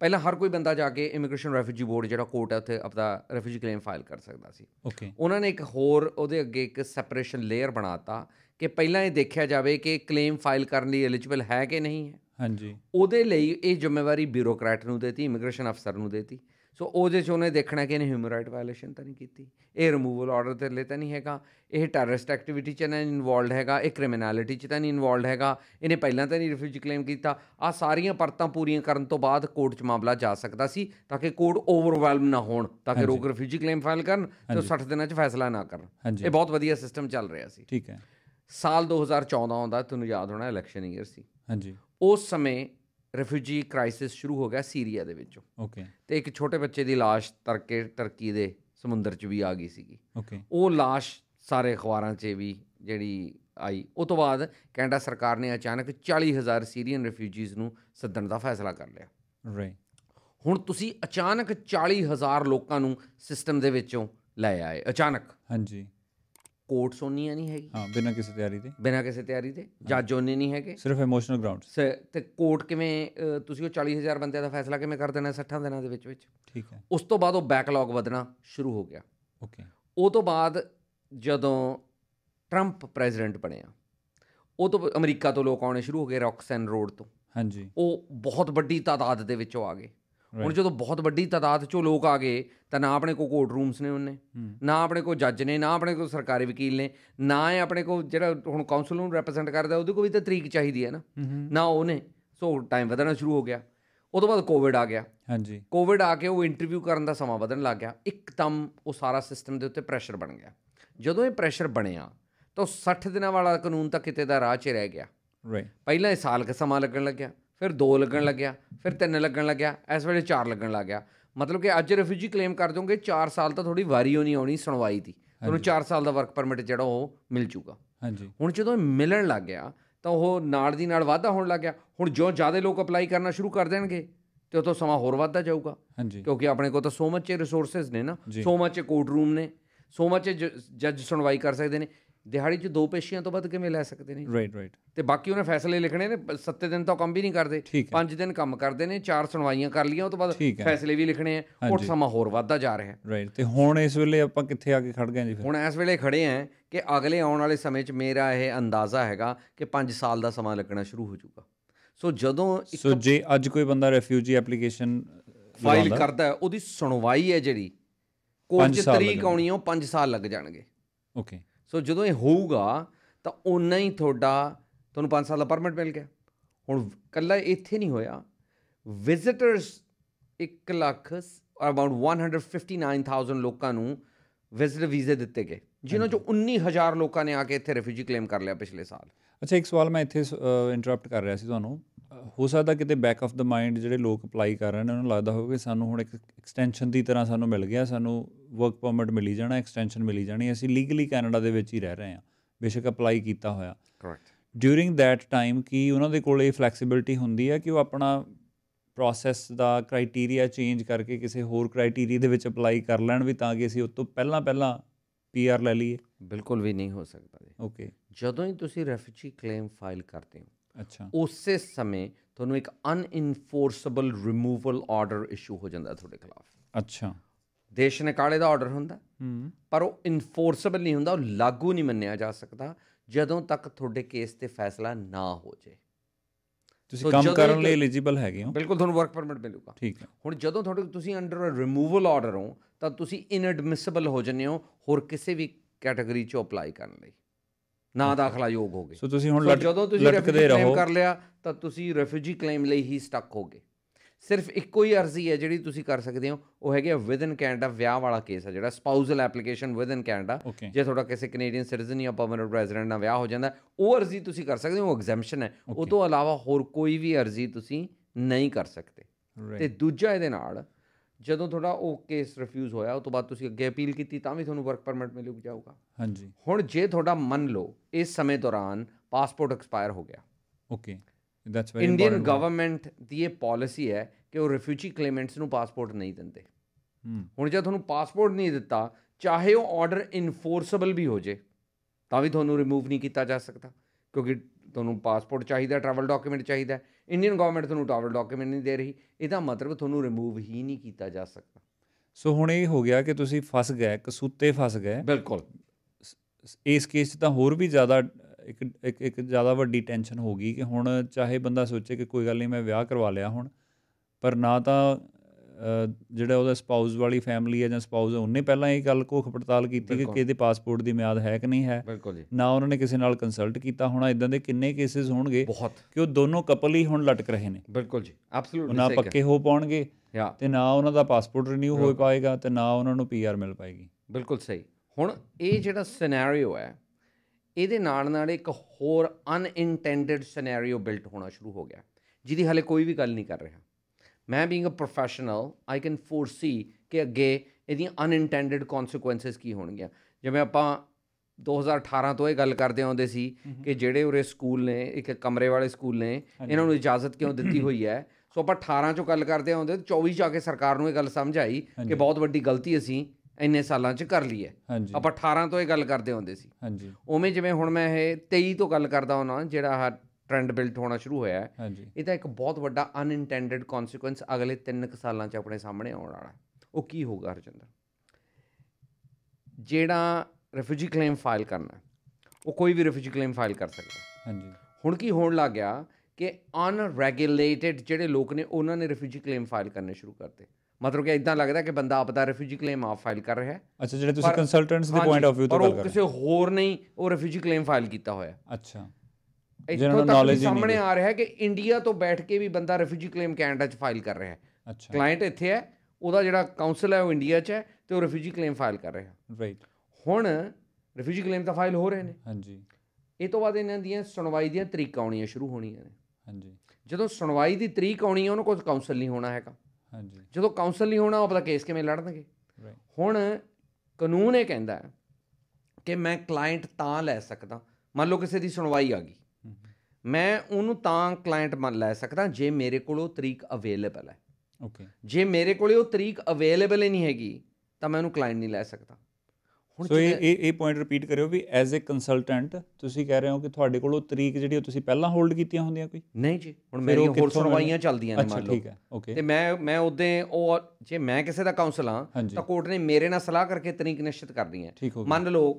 ਪਹਿਲਾਂ ਹਰ ਕੋਈ ਬੰਦਾ ਜਾ ਕੇ ਇਮੀਗ੍ਰੇਸ਼ਨ ਰੈਫਿਊਜੀ ਬੋਰਡ ਜਿਹੜਾ ਕੋਰਟ ਹੈ ਉੱਥੇ ਆਪਣਾ ਰੈਫਿਊਜੀ ਕਲੇਮ ਫਾਈਲ ਕਰ ਸਕਦਾ ਸੀ ਓਕੇ ਉਹਨਾਂ ਨੇ ਇੱਕ ਹੋਰ ਉਹਦੇ ਅੱਗੇ ਇੱਕ ਸੈਪਰੇਸ਼ਨ ਲੇਅਰ ਬਣਾਤਾ ਕਿ ਪਹਿਲਾਂ ਇਹ ਦੇਖਿਆ ਜਾਵੇ ਕਿ ਕਲੇਮ ਫਾਈਲ ਕਰਨ ਲਈ ਐਲੀਜੀਬਲ ਹੈ ਕਿ ਨਹੀਂ ਹੈ ਹਾਂਜੀ ਉਹਦੇ ਲਈ ਇਹ ਜ਼ਿੰਮੇਵਾਰੀ ਬਿਊਰੋਕਰੈਟ ਨੂੰ ਦੇਤੀ ਇਮੀਗ੍ਰੇਸ਼ਨ ਅਫਸਰ ਨੂੰ ਦੇਤੀ ਸੋ ਉਹਦੇ ਚ ਉਹਨੇ ਦੇਖਣਾ ਕਿ ਇਹਨੇ ਹਿਊਮਨ ਰਾਈਟ ਵਾਇਲੇਸ਼ਨ ਤਾਂ ਨਹੀਂ ਕੀਤੀ ਇਹ ਰਿਮੂਵਲ ਆਰਡਰ ਤੇ ਲੈ ਤਾਂ ਨਹੀਂ ਹੈਗਾ ਇਹ ਟੈਰਰਿਸਟ ਐਕਟੀਵਿਟੀ ਚ ਨਾ ਇਨਵੋਲਡ ਹੈਗਾ ਇਹ ਕ੍ਰਿਮੀਨੈਲਿਟੀ ਚ ਤਾਂ ਨਹੀਂ ਇਨਵੋਲਡ ਹੈਗਾ ਇਹਨੇ ਪਹਿਲਾਂ ਤਾਂ ਨਹੀਂ ਰਿਫਿਊਜੀ ਕਲੇਮ ਕੀਤਾ ਆ ਸਾਰੀਆਂ ਪਰਤਾਂ ਪੂਰੀਆਂ ਕਰਨ ਤੋਂ ਬਾਅਦ ਕੋਰਟ ਚ ਮਾਮਲਾ ਜਾ ਸਕਦਾ ਸੀ ਤਾਂ ਕਿ ਕੋਰਟ ਓਵਰਵੈਲਮ ਨਾ ਹੋਣ ਤਾਂ ਕਿ ਰੋਗ ਰਿਫਿਊਜੀ ਕਲੇਮ ਫਾਈਲ ਕਰਨ ਤੇ 60 ਦਿਨਾਂ ਚ ਫੈਸਲਾ ਨਾ ਕਰਨ ਇਹ ਬਹੁਤ ਵਧੀਆ ਸਿਸਟਮ ਚੱਲ ਰਿਹਾ ਸੀ ਠੀਕ ਹੈ ਸਾਲ 2014 ਆਉਂਦਾ ਤੁਹਾਨੂੰ ਯਾਦ ਹੋਣਾ ਇਲੈਕਸ਼ਨ ਈਅਰ ਸੀ ਹਾਂਜੀ ਉਸ ਸਮੇਂ ਰੈਫਿਊਜੀ ਕ੍ਰਾਈਸਿਸ ਸ਼ੁਰੂ ਹੋ ਗਿਆ ਸੀਰੀਆ ਦੇ ਵਿੱਚੋਂ ਓਕੇ ਤੇ ਇੱਕ ਛੋਟੇ ਬੱਚੇ ਦੀ লাশ ਤਰਕੇ ਤਰਕੀ ਦੇ ਸਮੁੰਦਰ 'ਚ ਵੀ ਆ ਗਈ ਸੀਗੀ ਓਕੇ ਉਹ লাশ ਸਾਰੇ ਅਖਬਾਰਾਂ 'ਚ ਵੀ ਜਿਹੜੀ ਆਈ ਉਸ ਤੋਂ ਬਾਅਦ ਕੈਨੇਡਾ ਸਰਕਾਰ ਨੇ ਅਚਾਨਕ 40000 ਸੀਰੀਅਨ ਰੈਫਿਊਜੀਜ਼ ਨੂੰ ਸੱਦਣ ਦਾ ਫੈਸਲਾ ਕਰ ਲਿਆ ਰਾਈਟ ਹੁਣ ਤੁਸੀਂ ਅਚਾਨਕ 40000 ਲੋਕਾਂ ਨੂੰ ਸਿਸਟਮ ਦੇ ਵਿੱਚੋਂ ਲੈ ਆਏ ਅਚਾਨਕ ਹਾਂਜੀ ਕੋਰਟ ਸੋਨੀਆ ਨਹੀਂ ਹੈਗੀ ਹਾਂ ਬਿਨਾਂ ਕਿਸੇ ਤਿਆਰੀ ਦੇ ਬਿਨਾਂ ਕਿਸੇ ਤਿਆਰੀ ਦੇ ਜੱਜ ਜੋਨੇ ਨਹੀਂ ਹੈਗੇ ਸਿਰਫ ਇਮੋਸ਼ਨਲ ਗਰਾਊਂਡਸ ਤੇ ਕੋਰਟ ਕਿਵੇਂ ਤੁਸੀਂ ਉਹ 40000 ਬੰਦਿਆਂ ਦਾ ਫੈਸਲਾ ਕਿਵੇਂ ਕਰ ਦੇਣਾ 60 ਦਿਨਾਂ ਦੇ ਵਿੱਚ ਵਿੱਚ ਠੀਕ ਹੈ ਉਸ ਤੋਂ ਬਾਅਦ ਉਹ ਬੈਕਲੌਗ ਵਧਣਾ ਸ਼ੁਰੂ ਹੋ ਗਿਆ ਓਕੇ ਉਹ ਤੋਂ ਬਾਅਦ ਜਦੋਂ ਟਰੰਪ ਪ੍ਰੈਜ਼ੀਡੈਂਟ ਬਣਿਆ ਉਹ ਤੋਂ ਅਮਰੀਕਾ ਤੋਂ ਲੋਕ ਆਉਣੇ ਸ਼ੁਰੂ ਹੋ ਗਏ ਰੌਕਸਨ ਰੋਡ ਤੋਂ ਹਾਂਜੀ ਉਹ ਬਹੁਤ ਵੱਡੀ ਤਾਦਾਦ ਦੇ ਵਿੱਚ ਆ ਗਏ ਹੁਣ ਜਦੋਂ ਬਹੁਤ ਵੱਡੀ ਤਾਦਾਦ 'ਚੋਂ ਲੋਕ ਆ ਗਏ ਤਾਂ ਨਾ ਆਪਣੇ ਕੋਲ ਕੋਰਟ ਰੂਮਸ ਨੇ ਉਹਨੇ ਨਾ ਆਪਣੇ ਕੋਲ ਜੱਜ ਨੇ ਨਾ ਆਪਣੇ ਕੋਲ ਸਰਕਾਰੀ ਵਕੀਲ ਨੇ ਨਾ ਹੈ ਆਪਣੇ ਕੋਲ ਜਿਹੜਾ ਹੁਣ ਕਾਉਂਸਲ ਨੂੰ ਰਿਪਰੈਜ਼ੈਂਟ ਕਰਦਾ ਉਹਦੇ ਕੋਲ ਵੀ ਤਾਂ ਤਰੀਕ ਚਾਹੀਦੀ ਹੈ ਨਾ ਨਾ ਉਹਨੇ ਸੋ ਟਾਈਮ ਵਧਣਾ ਸ਼ੁਰੂ ਹੋ ਗਿਆ ਉਸ ਤੋਂ ਬਾਅਦ ਕੋਵਿਡ ਆ ਗਿਆ ਹਾਂਜੀ ਕੋਵਿਡ ਆ ਕੇ ਉਹ ਇੰਟਰਵਿਊ ਕਰਨ ਦਾ ਸਮਾਂ ਵਧਣ ਲੱਗ ਗਿਆ ਇੱਕਦਮ ਉਹ ਸਾਰਾ ਸਿਸਟਮ ਦੇ ਉੱਤੇ ਪ੍ਰੈਸ਼ਰ ਬਣ ਗਿਆ ਜਦੋਂ ਇਹ ਪ੍ਰੈਸ਼ਰ ਬਣਿਆ ਤਾਂ 60 ਦਿਨਾਂ ਵਾਲਾ ਕਾਨੂੰਨ ਤਾਂ ਕਿਤੇ ਦਾ ਰਾਹ 'ਚ ਰਹਿ ਗਿਆ ਰਾਈਟ ਪਹਿਲਾਂ ਇਹ ਸਾਲ ਕ ਸਮਾਂ ਲੱਗਣ ਲੱਗਿਆ ਫਿਰ 2 ਲੱਗਣ ਲੱਗਿਆ ਫਿਰ 3 ਲੱਗਣ ਲੱਗਿਆ ਇਸ ਵੇਲੇ 4 ਲੱਗਣ ਲੱਗ ਗਿਆ ਮਤਲਬ ਕਿ ਅੱਜ ਰਿਫਿਊਜੀ ਕਲੇਮ ਕਰ ਦੋਗੇ 4 ਸਾਲ ਤਾਂ ਥੋੜੀ ਵਾਰੀ ਹੋਣੀ ਆਉਣੀ ਸੁਣਵਾਈ ਦੀ ਤੁਹਾਨੂੰ 4 ਸਾਲ ਦਾ ਵਰਕ ਪਰਮਿਟ ਜਿਹੜਾ ਉਹ ਮਿਲ ਜੂਗਾ ਹਾਂਜੀ ਹੁਣ ਜਦੋਂ ਮਿਲਣ ਲੱਗ ਗਿਆ ਤਾਂ ਉਹ ਨਾਲ ਦੀ ਨਾਲ ਵਾਧਾ ਹੋਣ ਲੱਗ ਗਿਆ ਹੁਣ ਜੋ ਜ਼ਿਆਦਾ ਲੋਕ ਅਪਲਾਈ ਕਰਨਾ ਸ਼ੁਰੂ ਕਰ ਦੇਣਗੇ ਤੇ ਉਦੋਂ ਸਮਾਂ ਹੋਰ ਵੱਧਦਾ ਜਾਊਗਾ ਹਾਂਜੀ ਕਿਉਂਕਿ ਆਪਣੇ ਕੋਲ ਤਾਂ ਸੋ ਮੱਚ ਰਿਸੋਰਸਸ ਨੇ ਨਾ ਸੋ ਮੱਚ ਕੋਰਟ ਰੂਮ ਨੇ ਸੋ ਮੱਚ ਜੱਜ ਸੁਣਵਾਈ ਕਰ ਸਕਦੇ ਨੇ ਦਿਹਾੜੀ 'ਚ ਦੋ ਪੇਸ਼ੀਆਂ ਤੋਂ ਵੱਧ ਕਿਵੇਂ ਲੈ ਸਕਦੇ ਨੇ ਰਾਈਟ ਰਾਈਟ ਤੇ ਬਾਕੀ ਉਹਨੇ ਫੈਸਲੇ ਲਿਖਣੇ ਨੇ ਸੱਤੇ ਦਿਨ ਤਾਂ ਕੰਮ ਵੀ ਨਹੀਂ ਕਰਦੇ ਪੰਜ ਦਿਨ ਕੰਮ ਕਰਦੇ ਨੇ ਚਾਰ ਸੁਣਵਾਈਆਂ ਕਰ ਲੀਆਂ ਉਹ ਤੋਂ ਬਾਅਦ ਫੈਸਲੇ ਵੀ ਲਿਖਣੇ ਆ ਉਹ ਸਮਾਂ ਹੋਰ ਵੱਧਦਾ ਜਾ ਰਿਹਾ ਰਾਈਟ ਤੇ ਹੁਣ ਇਸ ਵੇਲੇ ਆਪਾਂ ਕਿੱਥੇ ਆ ਕੇ ਖੜ ਗਏ ਜੀ ਫਿਰ ਹੁਣ ਇਸ ਵੇਲੇ ਖੜੇ ਆ ਕਿ ਅਗਲੇ ਆਉਣ ਵਾਲੇ ਸਮੇਂ 'ਚ ਮੇਰਾ ਇਹ ਅੰਦਾਜ਼ਾ ਹੈਗਾ ਕਿ 5 ਸਾਲ ਦਾ ਸਮਾਂ ਲੱਗਣਾ ਸ਼ੁਰੂ ਹੋ ਜਾਊਗਾ ਸੋ ਜਦੋਂ ਸੋ ਜੇ ਅੱਜ ਕੋਈ ਬੰਦਾ ਰੈਫਿਊਜੀ ਐਪਲੀਕੇਸ਼ਨ ਫਾਈਲ ਕਰਦਾ ਉਹਦੀ ਸੁਣਵਾਈ ਹੈ ਜਿਹੜੀ ਕੋਈ ਤਰੀਕ ਆਉਣੀ ਉਹ 5 ਸਾਲ ਲੱਗ ਜਾਣਗੇ ਓਕੇ ਸੋ ਜਦੋਂ ਇਹ ਹੋਊਗਾ ਤਾਂ ਉਨਾ ਹੀ ਤੁਹਾਡਾ ਤੁਹਾਨੂੰ 5 ਸਾਲ ਦਾ ਪਰਮਿਟ ਮਿਲ ਗਿਆ ਹੁਣ ਕੱਲਾ ਇੱਥੇ ਨਹੀਂ ਹੋਇਆ ਵਿਜ਼ਿਟਰਸ 1 ਲੱਖ ਅਰਾਊਂਡ 159000 ਲੋਕਾਂ ਨੂੰ ਵਿਜ਼ਿਟਰ ਵੀਜ਼ੇ ਦਿੱਤੇ ਗਏ ਜਿਨ੍ਹਾਂ ਚੋਂ 19000 ਲੋਕਾਂ ਨੇ ਆ ਕੇ ਇੱਥੇ ਰੈਫਿਊਜੀ ਕਲੇਮ ਕਰ ਲਿਆ ਪਿਛਲੇ ਸਾਲ ਅੱਛਾ ਇੱਕ ਸਵਾਲ ਮੈਂ ਇੱਥੇ ਇੰਟਰਰਪਟ ਕਰ ਰਿਹਾ ਸੀ ਤੁਹਾਨੂੰ ਹੋ ਸਕਦਾ ਕਿਤੇ ਬੈਕ ਆਫ ਦਾ ਮਾਈਂਡ ਜਿਹੜੇ ਲੋਕ ਅਪਲਾਈ ਕਰ ਰਹੇ ਨੇ ਉਹਨਾਂ ਨੂੰ ਲੱਗਦਾ ਹੋਵੇ ਕਿ ਸਾਨੂੰ ਹੁਣ ਇੱਕ ਐਕਸਟੈਂਸ਼ਨ ਦੀ ਤਰ੍ਹਾਂ ਸਾਨੂੰ ਮਿਲ ਗਿਆ ਸਾਨੂੰ ਵਰਕ ਪਰਮਿਟ ਮਿਲੀ ਜਾਣਾ ਐਕਸਟੈਂਸ਼ਨ ਮਿਲੀ ਜਾਣੀ ਅਸੀਂ ਲੀਗਲੀ ਕੈਨੇਡਾ ਦੇ ਵਿੱਚ ਹੀ ਰਹਿ ਰਹੇ ਹਾਂ ਬੇਸ਼ੱਕ ਅਪਲਾਈ ਕੀਤਾ ਹੋਇਆ ਕਰੈਕਟ ਡਿਊਰਿੰਗ ਥੈਟ ਟਾਈਮ ਕੀ ਉਹਨਾਂ ਦੇ ਕੋਲ ਇਹ ਫਲੈਕਸੀਬਿਲਟੀ ਹੁੰਦੀ ਹੈ ਕਿ ਉਹ ਆਪਣਾ ਪ੍ਰੋਸੈਸ ਦਾ ਕ੍ਰਾਈਟੇਰੀਆ ਚੇਂਜ ਕਰਕੇ ਕਿਸੇ ਹੋਰ ਕ੍ਰਾਈਟੇਰੀਆ ਦੇ ਵਿੱਚ ਅਪਲਾਈ ਕਰ ਲੈਣ ਵੀ ਤਾਂ ਕਿ ਅਸੀਂ ਉਸ ਤੋਂ ਪਹਿਲਾਂ ਪਹਿਲਾਂ ਪੀਆਰ ਲੈ ਲਈਏ ਬਿਲਕੁਲ ਵੀ ਨਹੀਂ ਹੋ ਸਕਦਾ ਜੀ ਓਕੇ ਜਦੋਂ ਹੀ ਤੁਸੀਂ ਰੈਫਿਜੀ ਕਲੇਮ ਫਾਈਲ ਕਰਦੇ ਹੋ ਅੱਛਾ ਉਸੇ ਸਮੇਂ ਤੁਹਾਨੂੰ ਇੱਕ ਅਨਇਨਫੋਰਸੇਬਲ ਰਿਮੂਵਲ ਆਰਡਰ ਇਸ਼ੂ ਹੋ ਜਾਂਦਾ ਤੁਹਾਡੇ ਖਿਲਾਫ ਅੱਛਾ ਦੇਸ਼ ਨਿਕਾਲੇ ਦਾ ਆਰਡਰ ਹੁੰਦਾ ਪਰ ਉਹ ਇਨਫੋਰਸੇਬਲ ਨਹੀਂ ਹੁੰਦਾ ਉਹ ਲਾਗੂ ਨਹੀਂ ਮੰਨਿਆ ਜਾ ਸਕਦਾ ਜਦੋਂ ਤੱਕ ਤੁਹਾਡੇ ਕੇਸ ਤੇ ਫੈਸਲਾ ਨਾ ਹੋ ਜੇ ਤੁਸੀਂ ਕੰਮ ਕਰਨ ਲਈ ਐਲੀਜੀਬਲ ਹੈਗੇ ਹੋ ਬਿਲਕੁਲ ਤੁਹਾਨੂੰ ਵਰਕ ਪਰਮਿਟ ਮਿਲੂਗਾ ਠੀਕ ਹੈ ਹੁਣ ਜਦੋਂ ਤੁਹਾਡੇ ਤੁਸੀਂ ਅੰਡਰ ਅ ਰਿਮੂਵਲ ਆਰਡਰ ਹੋ ਤਾਂ ਤੁਸੀਂ ਇਨਐਡਮਿਸਿਬਲ ਹੋ ਜੰਨੇ ਹੋ ਹੋਰ ਕਿਸੇ ਵੀ ਕੈਟਾਗਰੀ 'ਚ ਅਪਲਾਈ ਕਰਨ ਲਈ ਨਾ ਦਾਖਲਾ ਯੋਗ ਹੋਗੇ ਸੋ ਤੁਸੀਂ ਹੁਣ ਜਦੋਂ ਤੁਸੀਂ ਲਟਕਦੇ ਰਹੋ ਕਰ ਲਿਆ ਤਾਂ ਤੁਸੀਂ ਰੈਫਿਊਜੀ ਕਲੇਮ ਲਈ ਹੀ ਸਟਕ ਹੋਗੇ ਸਿਰਫ ਇੱਕੋ ਹੀ ਅਰਜ਼ੀ ਹੈ ਜਿਹੜੀ ਤੁਸੀਂ ਕਰ ਸਕਦੇ ਹੋ ਉਹ ਹੈਗੇ ਵਿਦ ਇਨ ਕੈਨੇਡਾ ਵਿਆਹ ਵਾਲਾ ਕੇਸ ਹੈ ਜਿਹੜਾ spousal application within Canada ਜੇ ਤੁਹਾਡਾ ਕਿਸੇ ਕੈਨੇਡੀਅਨ ਸਿਟੀਜ਼ਨ ਜਾਂ ਪਰਮਨੈਂਟ ਰੈਜ਼ੀਡੈਂਟ ਨਾਲ ਵਿਆਹ ਹੋ ਜਾਂਦਾ ਉਹ ਅਰਜ਼ੀ ਤੁਸੀਂ ਕਰ ਸਕਦੇ ਹੋ ਐਗਜ਼ੈਂਪਸ਼ਨ ਹੈ ਉਹ ਤੋਂ ਇਲਾਵਾ ਹੋਰ ਕੋਈ ਵੀ ਅਰਜ਼ੀ ਤੁਸੀਂ ਨਹੀਂ ਕਰ ਸਕਦੇ ਤੇ ਦੂਜਾ ਇਹਦੇ ਨਾਲ ਜਦੋਂ ਤੁਹਾਡਾ ਉਹ ਕੇਸ ਰਿਫਿਊਜ਼ ਹੋਇਆ ਉਸ ਤੋਂ ਬਾਅਦ ਤੁਸੀਂ ਅੱਗੇ ਅਪੀਲ ਕੀਤੀ ਤਾਂ ਵੀ ਤੁਹਾਨੂੰ ਵਰਕ ਪਰਮਿਟ ਮਿਲ ਜਾਊਗਾ ਹਾਂਜੀ ਹੁਣ ਜੇ ਤੁਹਾਡਾ ਮੰਨ ਲਓ ਇਸ ਸਮੇਂ ਦੌਰਾਨ ਪਾਸਪੋਰਟ ਐਕਸਪਾਇਰ ਹੋ ਗਿਆ okay that's very Indian government ਦੀ ਇਹ ਪਾਲਿਸੀ ਹੈ ਕਿ ਉਹ ਰਿਫਿਊਜੀ ਕਲੇਮੈਂਟਸ ਨੂੰ ਪਾਸਪੋਰਟ ਨਹੀਂ ਦਿੰਦੇ ਹੁਣ ਜੇ ਤੁਹਾਨੂੰ ਪਾਸਪੋਰਟ ਨਹੀਂ ਦਿੱਤਾ ਚਾਹੇ ਉਹ ਆਰਡਰ ਇਨਫੋਰਸੇਬਲ ਵੀ ਹੋ ਜੇ ਤਾਂ ਵੀ ਤੁਹਾਨੂੰ ਰਿਮੂਵ ਨਹੀਂ ਕੀਤਾ ਜਾ ਸਕਦਾ ਕਿਉਂਕਿ ਤੁਹਾਨੂੰ ਪਾਸਪੋਰਟ ਚਾਹੀਦਾ ਟਰੈਵਲ ਡਾਕੂਮੈਂਟ ਚਾਹੀਦਾ ਇੰਡੀਅਨ ਗਵਰਨਮੈਂਟ ਤੁਹਾਨੂੰ ਟਾਵਲ ਡਾਕੂਮੈਂਟ ਨਹੀਂ ਦੇ ਰਹੀ ਇਹਦਾ ਮਤਲਬ ਤੁਹਾਨੂੰ ਰਿਮੂਵ ਹੀ ਨਹੀਂ ਕੀਤਾ ਜਾ ਸਕਦਾ ਸੋ ਹੁਣ ਇਹ ਹੋ ਗਿਆ ਕਿ ਤੁਸੀਂ ਫਸ ਗਏ ਕਸੂਤੇ ਫਸ ਗਏ ਬਿਲਕੁਲ ਇਸ ਕੇਸ 'ਚ ਤਾਂ ਹੋਰ ਵੀ ਜ਼ਿਆਦਾ ਇੱਕ ਇੱਕ ਇੱਕ ਜ਼ਿਆਦਾ ਵੱਡੀ ਟੈਨਸ਼ਨ ਹੋ ਗਈ ਕਿ ਹੁਣ ਚਾਹੇ ਬੰਦਾ ਸੋਚੇ ਕਿ ਕੋਈ ਗੱਲ ਨਹੀਂ ਮੈਂ ਵਿਆਹ ਕਰਵਾ ਲਿਆ ਹੁਣ ਪਰ ਨਾ ਤਾਂ ਜਿਹੜਾ ਉਹਦਾ ਸਪਾਊਸ ਵਾਲੀ ਫੈਮਿਲੀ ਹੈ ਜਾਂ ਸਪਾਊਸ ਉਹਨੇ ਪਹਿਲਾਂ ਇਹ ਗੱਲ ਕੋਖ ਪੜਤਾਲ ਕੀਤੀ ਕਿ ਕਿਹਦੇ ਪਾਸਪੋਰਟ ਦੀ ਮਿਆਦ ਹੈ ਕਿ ਨਹੀਂ ਹੈ ਨਾ ਉਹਨਾਂ ਨੇ ਕਿਸੇ ਨਾਲ ਕੰਸਲਟ ਕੀਤਾ ਹੋਣਾ ਇਦਾਂ ਦੇ ਕਿੰਨੇ ਕੇਸਿਸ ਹੋਣਗੇ ਕਿ ਉਹ ਦੋਨੋਂ ਕਪਲ ਹੀ ਹੁਣ ਲਟਕ ਰਹੇ ਨੇ ਬਿਲਕੁਲ ਜੀ ਐਬਸੋਲੂਟਲੀ ਨਾ ਪੱਕੇ ਹੋ ਪਾਉਣਗੇ ਤੇ ਨਾ ਉਹਨਾਂ ਦਾ ਪਾਸਪੋਰਟ ਰੀਨਿਊ ਹੋ ਪਾਏਗਾ ਤੇ ਨਾ ਉਹਨਾਂ ਨੂੰ ਪੀਆਰ ਮਿਲ ਪਾਏਗੀ ਬਿਲਕੁਲ ਸਹੀ ਹੁਣ ਇਹ ਜਿਹੜਾ ਸਿਨੈਰੀਓ ਹੈ ਇਹਦੇ ਨਾਲ ਨਾਲ ਇੱਕ ਹੋਰ ਅਨਇੰਟੈਂਡਡ ਸਿਨੈਰੀਓ ਬਿਲਟ ਹੋਣਾ ਸ਼ੁਰੂ ਹੋ ਗਿਆ ਜਿਹਦੀ ਹਾਲੇ ਕੋਈ ਵੀ ਗੱਲ ਨਹੀਂ ਕਰ ਰਿਹਾ ਮੈਂ being a professional I can foresee ਕਿ ਅੱਗੇ ਇਹਦੀਆਂ ਅਨਇੰਟੈਂਡਡ ਕਨਸੀਕੁਐਂਸਸ ਕੀ ਹੋਣਗੀਆਂ ਜਿਵੇਂ ਆਪਾਂ 2018 ਤੋਂ ਇਹ ਗੱਲ ਕਰਦੇ ਆਉਂਦੇ ਸੀ ਕਿ ਜਿਹੜੇ ਉਰੇ ਸਕੂਲ ਨੇ ਇੱਕ ਕਮਰੇ ਵਾਲੇ ਸਕੂਲ ਨੇ ਇਹਨਾਂ ਨੂੰ ਇਜਾਜ਼ਤ ਕਿਉਂ ਦਿੱਤੀ ਹੋਈ ਹੈ ਸੋ ਆਪਾਂ 18 ਚੋਂ ਗੱਲ ਕਰਦੇ ਆਉਂਦੇ 24 ਚ ਆ ਕੇ ਸਰਕਾਰ ਨੂੰ ਇਹ ਗੱਲ ਸਮਝ ਆਈ ਕਿ ਬਹੁਤ ਵੱਡੀ ਗਲਤੀ ਅਸੀਂ ਇੰਨੇ ਸਾਲਾਂ ਚ ਕਰ ਲਈ ਹੈ ਆਪਾਂ 18 ਤੋਂ ਇਹ ਗੱਲ ਕਰਦੇ ਆਉਂਦੇ ਸੀ ਹਾਂਜੀ ਉਵੇਂ ਜਿਵੇਂ ਹੁਣ ਮੈਂ ਇਹ 23 ਤੋਂ ਗੱਲ ਕਰਦਾ ਹਾਂ ਜਿਹੜਾ ਟ੍ਰੈਂਡ ਬਿਲਟ ਹੋਣਾ ਸ਼ੁਰੂ ਹੋਇਆ ਹੈ ਹਾਂਜੀ ਇਹਦਾ ਇੱਕ ਬਹੁਤ ਵੱਡਾ ਅਨਇੰਟੈਂਡਡ ਕਨਸੀਕੁਐਂਸ ਅਗਲੇ 3 ਕੁ ਸਾਲਾਂ 'ਚ ਆਪਣੇ ਸਾਹਮਣੇ ਆਉਣ ਵਾਲਾ ਹੈ ਉਹ ਕੀ ਹੋਊਗਾ ਹਰਜਿੰਦਰ ਜਿਹੜਾ ਰੈਫਿਊਜੀ ਕਲੇਮ ਫਾਈਲ ਕਰਨਾ ਉਹ ਕੋਈ ਵੀ ਰੈਫਿਊਜੀ ਕਲੇਮ ਫਾਈਲ ਕਰ ਸਕਦਾ ਹਾਂਜੀ ਹੁਣ ਕੀ ਹੋਣ ਲੱਗ ਗਿਆ ਕਿ ਅਨਰੈਗੂਲੇਟਡ ਜਿਹੜੇ ਲੋਕ ਨੇ ਉਹਨਾਂ ਨੇ ਰੈਫਿਊਜੀ ਕਲੇਮ ਫਾਈਲ ਕਰਨੇ ਸ਼ੁਰੂ ਕਰਤੇ ਮਤਲਬ ਕਿ ਇਦਾਂ ਲੱਗਦਾ ਕਿ ਬੰਦਾ ਆਪਦਾ ਰੈਫਿਊਜੀ ਕਲੇਮ ਆਪ ਫਾਈਲ ਕਰ ਰਿਹਾ ਹੈ ਅੱਛਾ ਜਿਹੜੇ ਤੁਸੀਂ ਕੰਸਲਟੈਂਟਸ ਦੇ ਪੁਆਇੰਟ ਆਫ View ਤੋਂ ਗੱਲ ਕਰ ਰਹੇ ਹੋ ਪਰ ਉਹ ਕਿਸੇ ਹੋਰ ਨਹੀਂ ਉਹ ਰੈਫਿਊਜੀ ਕਲੇਮ ਫਾਈਲ ਕੀਤਾ ਹੋਇਆ ਅੱਛਾ ਇੱਥੋਂ ਤੱਕ ਸਾਹਮਣੇ ਆ ਰਿਹਾ ਹੈ ਕਿ ਇੰਡੀਆ ਤੋਂ ਬੈਠ ਕੇ ਵੀ ਬੰਦਾ ਰੈਫਿਊਜੀ ਕਲੇਮ ਕੈਨੇਡਾ 'ਚ ਫਾਈਲ ਕਰ ਰਿਹਾ ਹੈ ਅੱਛਾ ਕਲਾਇੰਟ ਇੱਥੇ ਹੈ ਉਹਦਾ ਜਿਹੜਾ ਕਾਉਂਸਲ ਹੈ ਉਹ ਇੰਡੀਆ 'ਚ ਹੈ ਤੇ ਉਹ ਰੈਫਿਊਜੀ ਕਲੇਮ ਫਾਈਲ ਕਰ ਰਿਹਾ ਰਾਈਟ ਹੁਣ ਰੈਫਿਊਜੀ ਕਲੇਮ ਤਾਂ ਫਾਈਲ ਹੋ ਰਹੇ ਨੇ ਹਾਂਜੀ ਇਹ ਤੋਂ ਬਾਅਦ ਇਹਨਾਂ ਦੀਆਂ ਸੁਣਵਾਈ ਦੀਆਂ ਤਰੀਕਾਂ ਆਉਣੀਆਂ ਸ਼ੁਰੂ ਹੋਣੀਆਂ ਨੇ ਹਾਂਜੀ ਜਦੋਂ ਸੁਣਵਾਈ ਦੀ ਤਰੀਕ ਆਉਣੀ ਹੈ ਉਹਨਾਂ ਕੋਲ ਕਾਉਂਸਲ ਨਹੀਂ ਹੋਣਾ ਹੈਗਾ ਹਾਂਜੀ ਜਦੋਂ ਕਾਉਂਸਲ ਨਹੀਂ ਹੋਣਾ ਉਹ ਆਪਣਾ ਕੇਸ ਕਿਵੇਂ ਲੜਨਗੇ ਹੁਣ ਕਾਨੂੰਨ ਇਹ ਕਹਿੰਦਾ ਕਿ ਮੈਂ ਕਲਾਇੰਟ ਤਾਂ ਲੈ ਸਕਦਾ ਮੰਨ ਲਓ ਕਿਸੇ ਦੀ ਸੁਣਵਾਈ ਆ ਗਈ ਮੈਂ ਉਹਨੂੰ ਤਾਂ ਕਲਾਇੰਟ ਮੰਨ ਲੈ ਸਕਦਾ ਜੇ ਮੇਰੇ ਕੋਲ ਉਹ ਤਰੀਕ ਅਵੇਲੇਬਲ ਹੈ ਓਕੇ ਜੇ ਮੇਰੇ ਕੋਲੇ ਉਹ ਤਰੀਕ ਅਵੇਲੇਬਲ ਹੀ ਨਹੀਂ ਹੈਗੀ ਤਾਂ ਮੈਂ ਉਹਨੂੰ ਕਲਾਇੰਟ ਨਹੀਂ ਲੈ ਸਕਦਾ ਹੁਣ ਸੋ ਇਹ ਇਹ ਪੁਆਇੰਟ ਰਿਪੀਟ ਕਰਿਓ ਵੀ ਐਜ਼ ਅ ਕੰਸਲਟੈਂਟ ਤੁਸੀਂ ਕਹਿ ਰਹੇ ਹੋ ਕਿ ਤੁਹਾਡੇ ਕੋਲ ਉਹ ਤਰੀਕ ਜਿਹੜੀ ਤੁਸੀਂ ਪਹਿਲਾਂ ਹੋਲਡ ਕੀਤੀਆਂ ਹੁੰਦੀਆਂ ਕੋਈ ਨਹੀਂ ਜੀ ਹੁਣ ਮੇਰੀ ਹੋਰ ਸੁਣਵਾਈਆਂ ਚੱਲਦੀਆਂ ਨੇ ਮੰਨ ਲਓ ਠੀਕ ਹੈ ਓਕੇ ਤੇ ਮੈਂ ਮੈਂ ਉਹਦੇ ਉਹ ਜੇ ਮੈਂ ਕਿਸੇ ਦਾ ਕਾਉਂਸਲ ਹਾਂ ਤਾਂ ਕੋਰਟ ਨੇ ਮੇਰੇ ਨਾਲ ਸਲਾਹ ਕਰਕੇ ਤਰੀਕ ਨਿਸ਼ਚਿਤ ਕਰਦੀ ਹੈ ਮੰਨ ਲਓ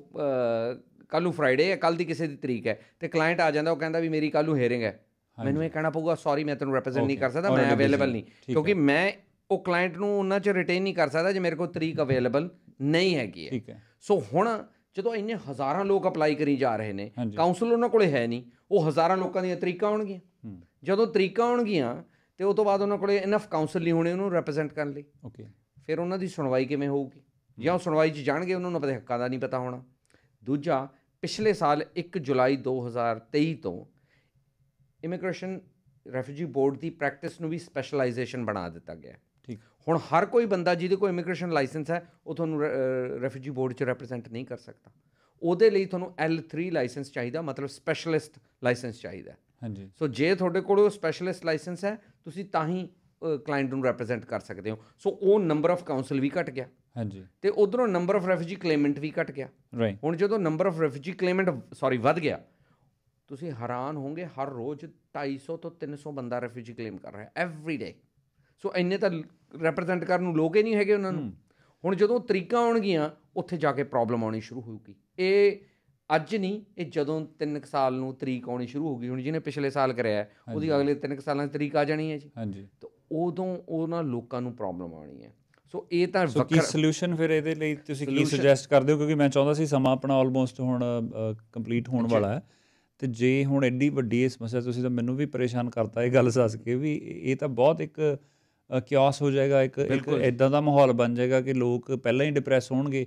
ਕੱਲ ਨੂੰ ਫਰਡੇ ਹੈ ਕੱਲ ਦੀ ਕਿਸੇ ਦੀ ਤਰੀਕ ਹੈ ਤੇ ਕਲਾਇੰਟ ਆ ਜਾਂਦਾ ਉਹ ਕਹਿੰਦਾ ਵੀ ਮੇਰੀ ਕੱਲ ਨੂੰ ਹੇਰਿੰਗ ਹੈ ਮੈਨੂੰ ਇਹ ਕਹਿਣਾ ਪਊਗਾ ਸੌਰੀ ਮੈਂ ਤੈਨੂੰ ਰਿਪਰੈਜ਼ੈਂਟ ਨਹੀਂ ਕਰ ਸਕਦਾ ਮੈਂ ਅਵੇਲੇਬਲ ਨਹੀਂ ਕਿਉਂਕਿ ਮੈਂ ਉਹ ਕਲਾਇੰਟ ਨੂੰ ਉਹਨਾਂ 'ਚ ਰਿਟੇਨ ਨਹੀਂ ਕਰ ਸਕਦਾ ਜੇ ਮੇਰੇ ਕੋਲ ਤਰੀਕ ਅਵੇਲੇਬਲ ਨਹੀਂ ਹੈਗੀ ਹੈ ਸੋ ਹੁਣ ਜਦੋਂ ਇੰਨੇ ਹਜ਼ਾਰਾਂ ਲੋਕ ਅਪਲਾਈ ਕਰੀ ਜਾ ਰਹੇ ਨੇ ਕਾਉਂਸਲ ਉਹਨਾਂ ਕੋਲੇ ਹੈ ਨਹੀਂ ਉਹ ਹਜ਼ਾਰਾਂ ਲੋਕਾਂ ਦੀਆਂ ਤਰੀਕਾਂ ਆਉਣਗੀਆਂ ਜਦੋਂ ਤਰੀਕਾਂ ਆਉਣਗੀਆਂ ਤੇ ਉਸ ਤੋਂ ਬਾਅਦ ਉਹਨਾਂ ਕੋਲੇ ਇਨਫ ਕਾਉਂਸਲ ਨਹੀਂ ਹੋਣੇ ਉਹਨੂੰ ਰਿਪਰੈਜ਼ੈਂਟ ਕਰਨ ਲਈ ਓਕੇ ਫਿਰ ਉਹਨਾਂ ਦੀ ਸੁਣਵਾਈ ਕਿਵੇਂ ਹੋਊਗੀ ਜਾਂ ਉਹ ਸੁਣਵਾਈ 'ਚ ਜਾਣਗੇ ਉਹਨਾਂ ਨੂੰ ਪਤਾ ਹੱਕਾਂ ਦਾ ਨਹੀਂ ਪਤਾ ਹੋਣਾ ਦੂਜਾ ਪਿਛਲੇ ਸਾਲ 1 ਜੁਲਾਈ 2023 ਤੋਂ ਇਮੀਗ੍ਰੇਸ਼ਨ ਰੈਫਿਜੀ ਬੋਰਡ ਦੀ ਪ੍ਰੈਕਟਿਸ ਨੂੰ ਵੀ ਸਪੈਸ਼ਲਾਈਜੇਸ਼ਨ ਬਣਾ ਦਿੱਤਾ ਗਿਆ ਠੀਕ ਹੁਣ ਹਰ ਕੋਈ ਬੰਦਾ ਜਿਹਦੇ ਕੋਲ ਇਮੀਗ੍ਰੇਸ਼ਨ ਲਾਇਸੈਂਸ ਹੈ ਉਹ ਤੁਹਾਨੂੰ ਰੈਫਿਜੀ ਬੋਰਡ 'ਚ ਰਿਪਰੈਜ਼ੈਂਟ ਨਹੀਂ ਕਰ ਸਕਦਾ ਉਹਦੇ ਲਈ ਤੁਹਾਨੂੰ L3 ਲਾਇਸੈਂਸ ਚਾਹੀਦਾ ਮਤਲਬ ਸਪੈਸ਼ਲਿਸਟ ਲਾਇਸੈਂਸ ਚਾਹੀਦਾ ਹਾਂਜੀ ਸੋ ਜੇ ਤੁਹਾਡੇ ਕੋਲ ਉਹ ਸਪੈਸ਼ਲਿਸਟ ਲਾਇਸੈਂਸ ਹੈ ਤੁਸੀਂ ਤਾਂ ਹੀ ਕਲਾਇੰਟ ਨੂੰ ਰਿਪਰੈਜ਼ੈਂਟ ਕਰ ਸਕਦੇ ਹੋ ਸੋ ਉਹ ਨੰਬਰ ਆਫ ਕਾਉਂਸਲ ਵੀ ਘਟ ਗਿਆ ਹਾਂਜੀ ਤੇ ਉਧਰੋਂ ਨੰਬਰ ਆਫ ਰੈਫਿਜੀ ਕਲੇਮੈਂਟ ਵੀ ਘਟ ਗਿਆ ਰਾਈਟ ਹੁਣ ਜਦੋਂ number of refugee claimant sorry ਵੱਧ ਗਿਆ ਤੁਸੀਂ ਹੈਰਾਨ ਹੋਵੋਗੇ ਹਰ ਰੋਜ਼ 250 ਤੋਂ 300 ਬੰਦਾ ਰੈਫਿਜੀ ਕਲੇਮ ਕਰ ਰਿਹਾ ਐਵਰੀ ਡੇ ਸੋ ਇੰਨੇ ਤਾਂ ਰਿਪਰੈਜ਼ੈਂਟ ਕਰਨ ਨੂੰ ਲੋਕ ਹੀ ਨਹੀਂ ਹੈਗੇ ਉਹਨਾਂ ਨੂੰ ਹੁਣ ਜਦੋਂ ਤਰੀਕਾਂ ਆਉਣਗੀਆਂ ਉੱਥੇ ਜਾ ਕੇ ਪ੍ਰੋਬਲਮ ਆਉਣੀ ਸ਼ੁਰੂ ਹੋਊਗੀ ਇਹ ਅੱਜ ਨਹੀਂ ਇਹ ਜਦੋਂ 3 ਸਾਲ ਨੂੰ ਤਰੀਕ ਆਉਣੀ ਸ਼ੁਰੂ ਹੋਊਗੀ ਹੁਣ ਜਿਹਨੇ ਪਿਛਲੇ ਸਾਲ ਕਰਿਆ ਉਹਦੀ ਅਗਲੇ 3 ਸਾਲਾਂ ਦੀ ਤਰੀਕ ਆ ਜਾਣੀ ਹੈ ਜੀ ਹਾਂਜੀ ਤਾਂ ਉਦੋਂ ਉਹਨਾਂ ਲੋਕਾਂ ਨੂੰ ਪ੍ਰੋਬਲਮ ਆਉਣੀ ਹੈ ਸੋ ਇਹ ਤਾਂ ਵੱਖਰਾ ਕੀ ਸੋਲੂਸ਼ਨ ਫਿਰ ਇਹਦੇ ਲਈ ਤੁਸੀਂ ਕੀ ਸੁਜੈਸਟ ਕਰਦੇ ਹੋ ਕਿਉਂਕਿ ਮੈਂ ਚਾਹੁੰਦਾ ਸੀ ਸਮਾਂ ਆਪਣਾ ਆਲਮੋਸਟ ਹੁਣ ਕੰਪਲੀਟ ਹੋਣ ਵਾਲਾ ਹੈ ਤੇ ਜੇ ਹੁਣ ਐਡੀ ਵੱਡੀ ਇਹ ਸਮੱਸਿਆ ਤੁਸੀਂ ਤਾਂ ਮੈਨੂੰ ਵੀ ਪਰੇਸ਼ਾਨ ਕਰਤਾ ਇਹ ਗੱਲ ਸੱਸ ਕੇ ਵੀ ਇਹ ਤਾਂ ਬਹੁਤ ਇੱਕ ਕਿਓਸ ਹੋ ਜਾਏਗਾ ਇੱਕ ਇੱਕ ਇਦਾਂ ਦਾ ਮਾਹੌਲ ਬਣ ਜਾਏਗਾ ਕਿ ਲੋਕ ਪਹਿਲਾਂ ਹੀ ਡਿਪਰੈਸ ਹੋਣਗੇ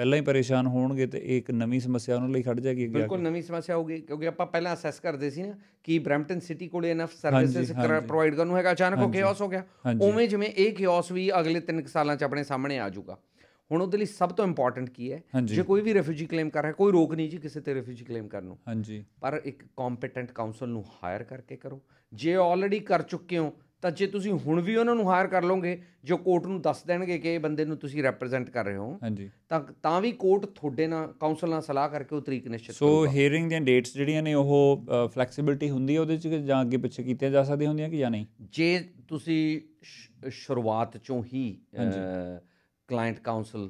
ਪਹਿਲਾਂ ਹੀ ਪਰੇਸ਼ਾਨ ਹੋਣਗੇ ਤੇ ਇਹ ਇੱਕ ਨਵੀਂ ਸਮੱਸਿਆ ਉਹਨਾਂ ਲਈ ਖੜ ਜਾਏਗੀ ਅੱਗੇ ਬਿਲਕੁਲ ਨਵੀਂ ਸਮੱਸਿਆ ਹੋਊਗੀ ਕਿਉਂਕਿ ਆਪਾਂ ਪਹਿਲਾਂ ਅਸੈਸ ਕਰਦੇ ਸੀ ਨਾ ਕਿ ਬ੍ਰੈਂਪਟਨ ਸਿਟੀ ਕੋਲੇ ਇਨਫ ਸਰਵਿਸਿਜ਼ ਪ੍ਰੋਵਾਈਡ ਕਰਨ ਨੂੰ ਹੈਗਾ ਅਚਾਨਕ ਉਹ ਕੇਓਸ ਹੋ ਗਿਆ ਉਵੇਂ ਜਿਵੇਂ ਇਹ ਕੇਓਸ ਵੀ ਅਗਲੇ 3 ਸਾਲਾਂ 'ਚ ਆਪਣੇ ਸਾਹਮਣੇ ਆ ਜਾਊਗਾ ਹੁਣ ਉਹਦੇ ਲਈ ਸਭ ਤੋਂ ਇੰਪੋਰਟੈਂਟ ਕੀ ਹੈ ਜੇ ਕੋਈ ਵੀ ਰੈਫਿਊਜੀ ਕਲੇਮ ਕਰ ਰਿਹਾ ਕੋਈ ਰੋਕ ਨਹੀਂ ਜੀ ਕਿਸੇ ਤੇ ਰੈਫਿਊਜੀ ਕਲੇਮ ਕਰਨ ਨੂੰ ਹਾਂਜੀ ਪਰ ਇੱਕ ਕੰਪੀਟੈਂਟ ਕਾਉਂਸਲ ਨੂੰ ਹਾਇਰ ਕਰਕੇ ਕਰੋ ਜੇ ਆਲਰੇਡੀ ਕਰ ਚੁੱਕੇ ਹੋ ਤਾਂ ਜੇ ਤੁਸੀਂ ਹੁਣ ਵੀ ਉਹਨਾਂ ਨੂੰ ਹਾਇਰ ਕਰ ਲਓਗੇ ਜੋ ਕੋਰਟ ਨੂੰ ਦੱਸ ਦੇਣਗੇ ਕਿ ਇਹ ਬੰਦੇ ਨੂੰ ਤੁਸੀਂ ਰਿਪਰੈਜ਼ੈਂਟ ਕਰ ਰਹੇ ਹੋ ਹਾਂਜੀ ਤਾਂ ਤਾਂ ਵੀ ਕੋਰਟ ਤੁਹਾਡੇ ਨਾਲ ਕਾਉਂਸਲ ਨਾਲ ਸਲਾਹ ਕਰਕੇ ਉਹ ਤਰੀਕ ਨਿਸ਼ਚਿਤ ਸੋ ਹੀਅਰਿੰਗ ਦੀਆਂ ਡੇਟਸ ਜਿਹੜੀਆਂ ਨੇ ਉਹ ਫਲੈਕਸੀਬਿਲਟੀ ਹੁੰਦੀ ਹੈ ਉਹਦੇ ਚ ਜਾਂ ਅੱਗੇ ਪਿੱਛੇ ਕੀਤੀਆਂ ਜਾ ਸਕਦੀਆਂ ਹੁੰਦੀਆਂ ਕਿ ਜਾਂ ਨਹੀਂ ਜੇ ਤੁਸੀਂ ਸ਼ੁਰੂਆਤ ਚੋਂ ਹੀ ਕਲਾਇੰਟ ਕਾਉਂਸਲ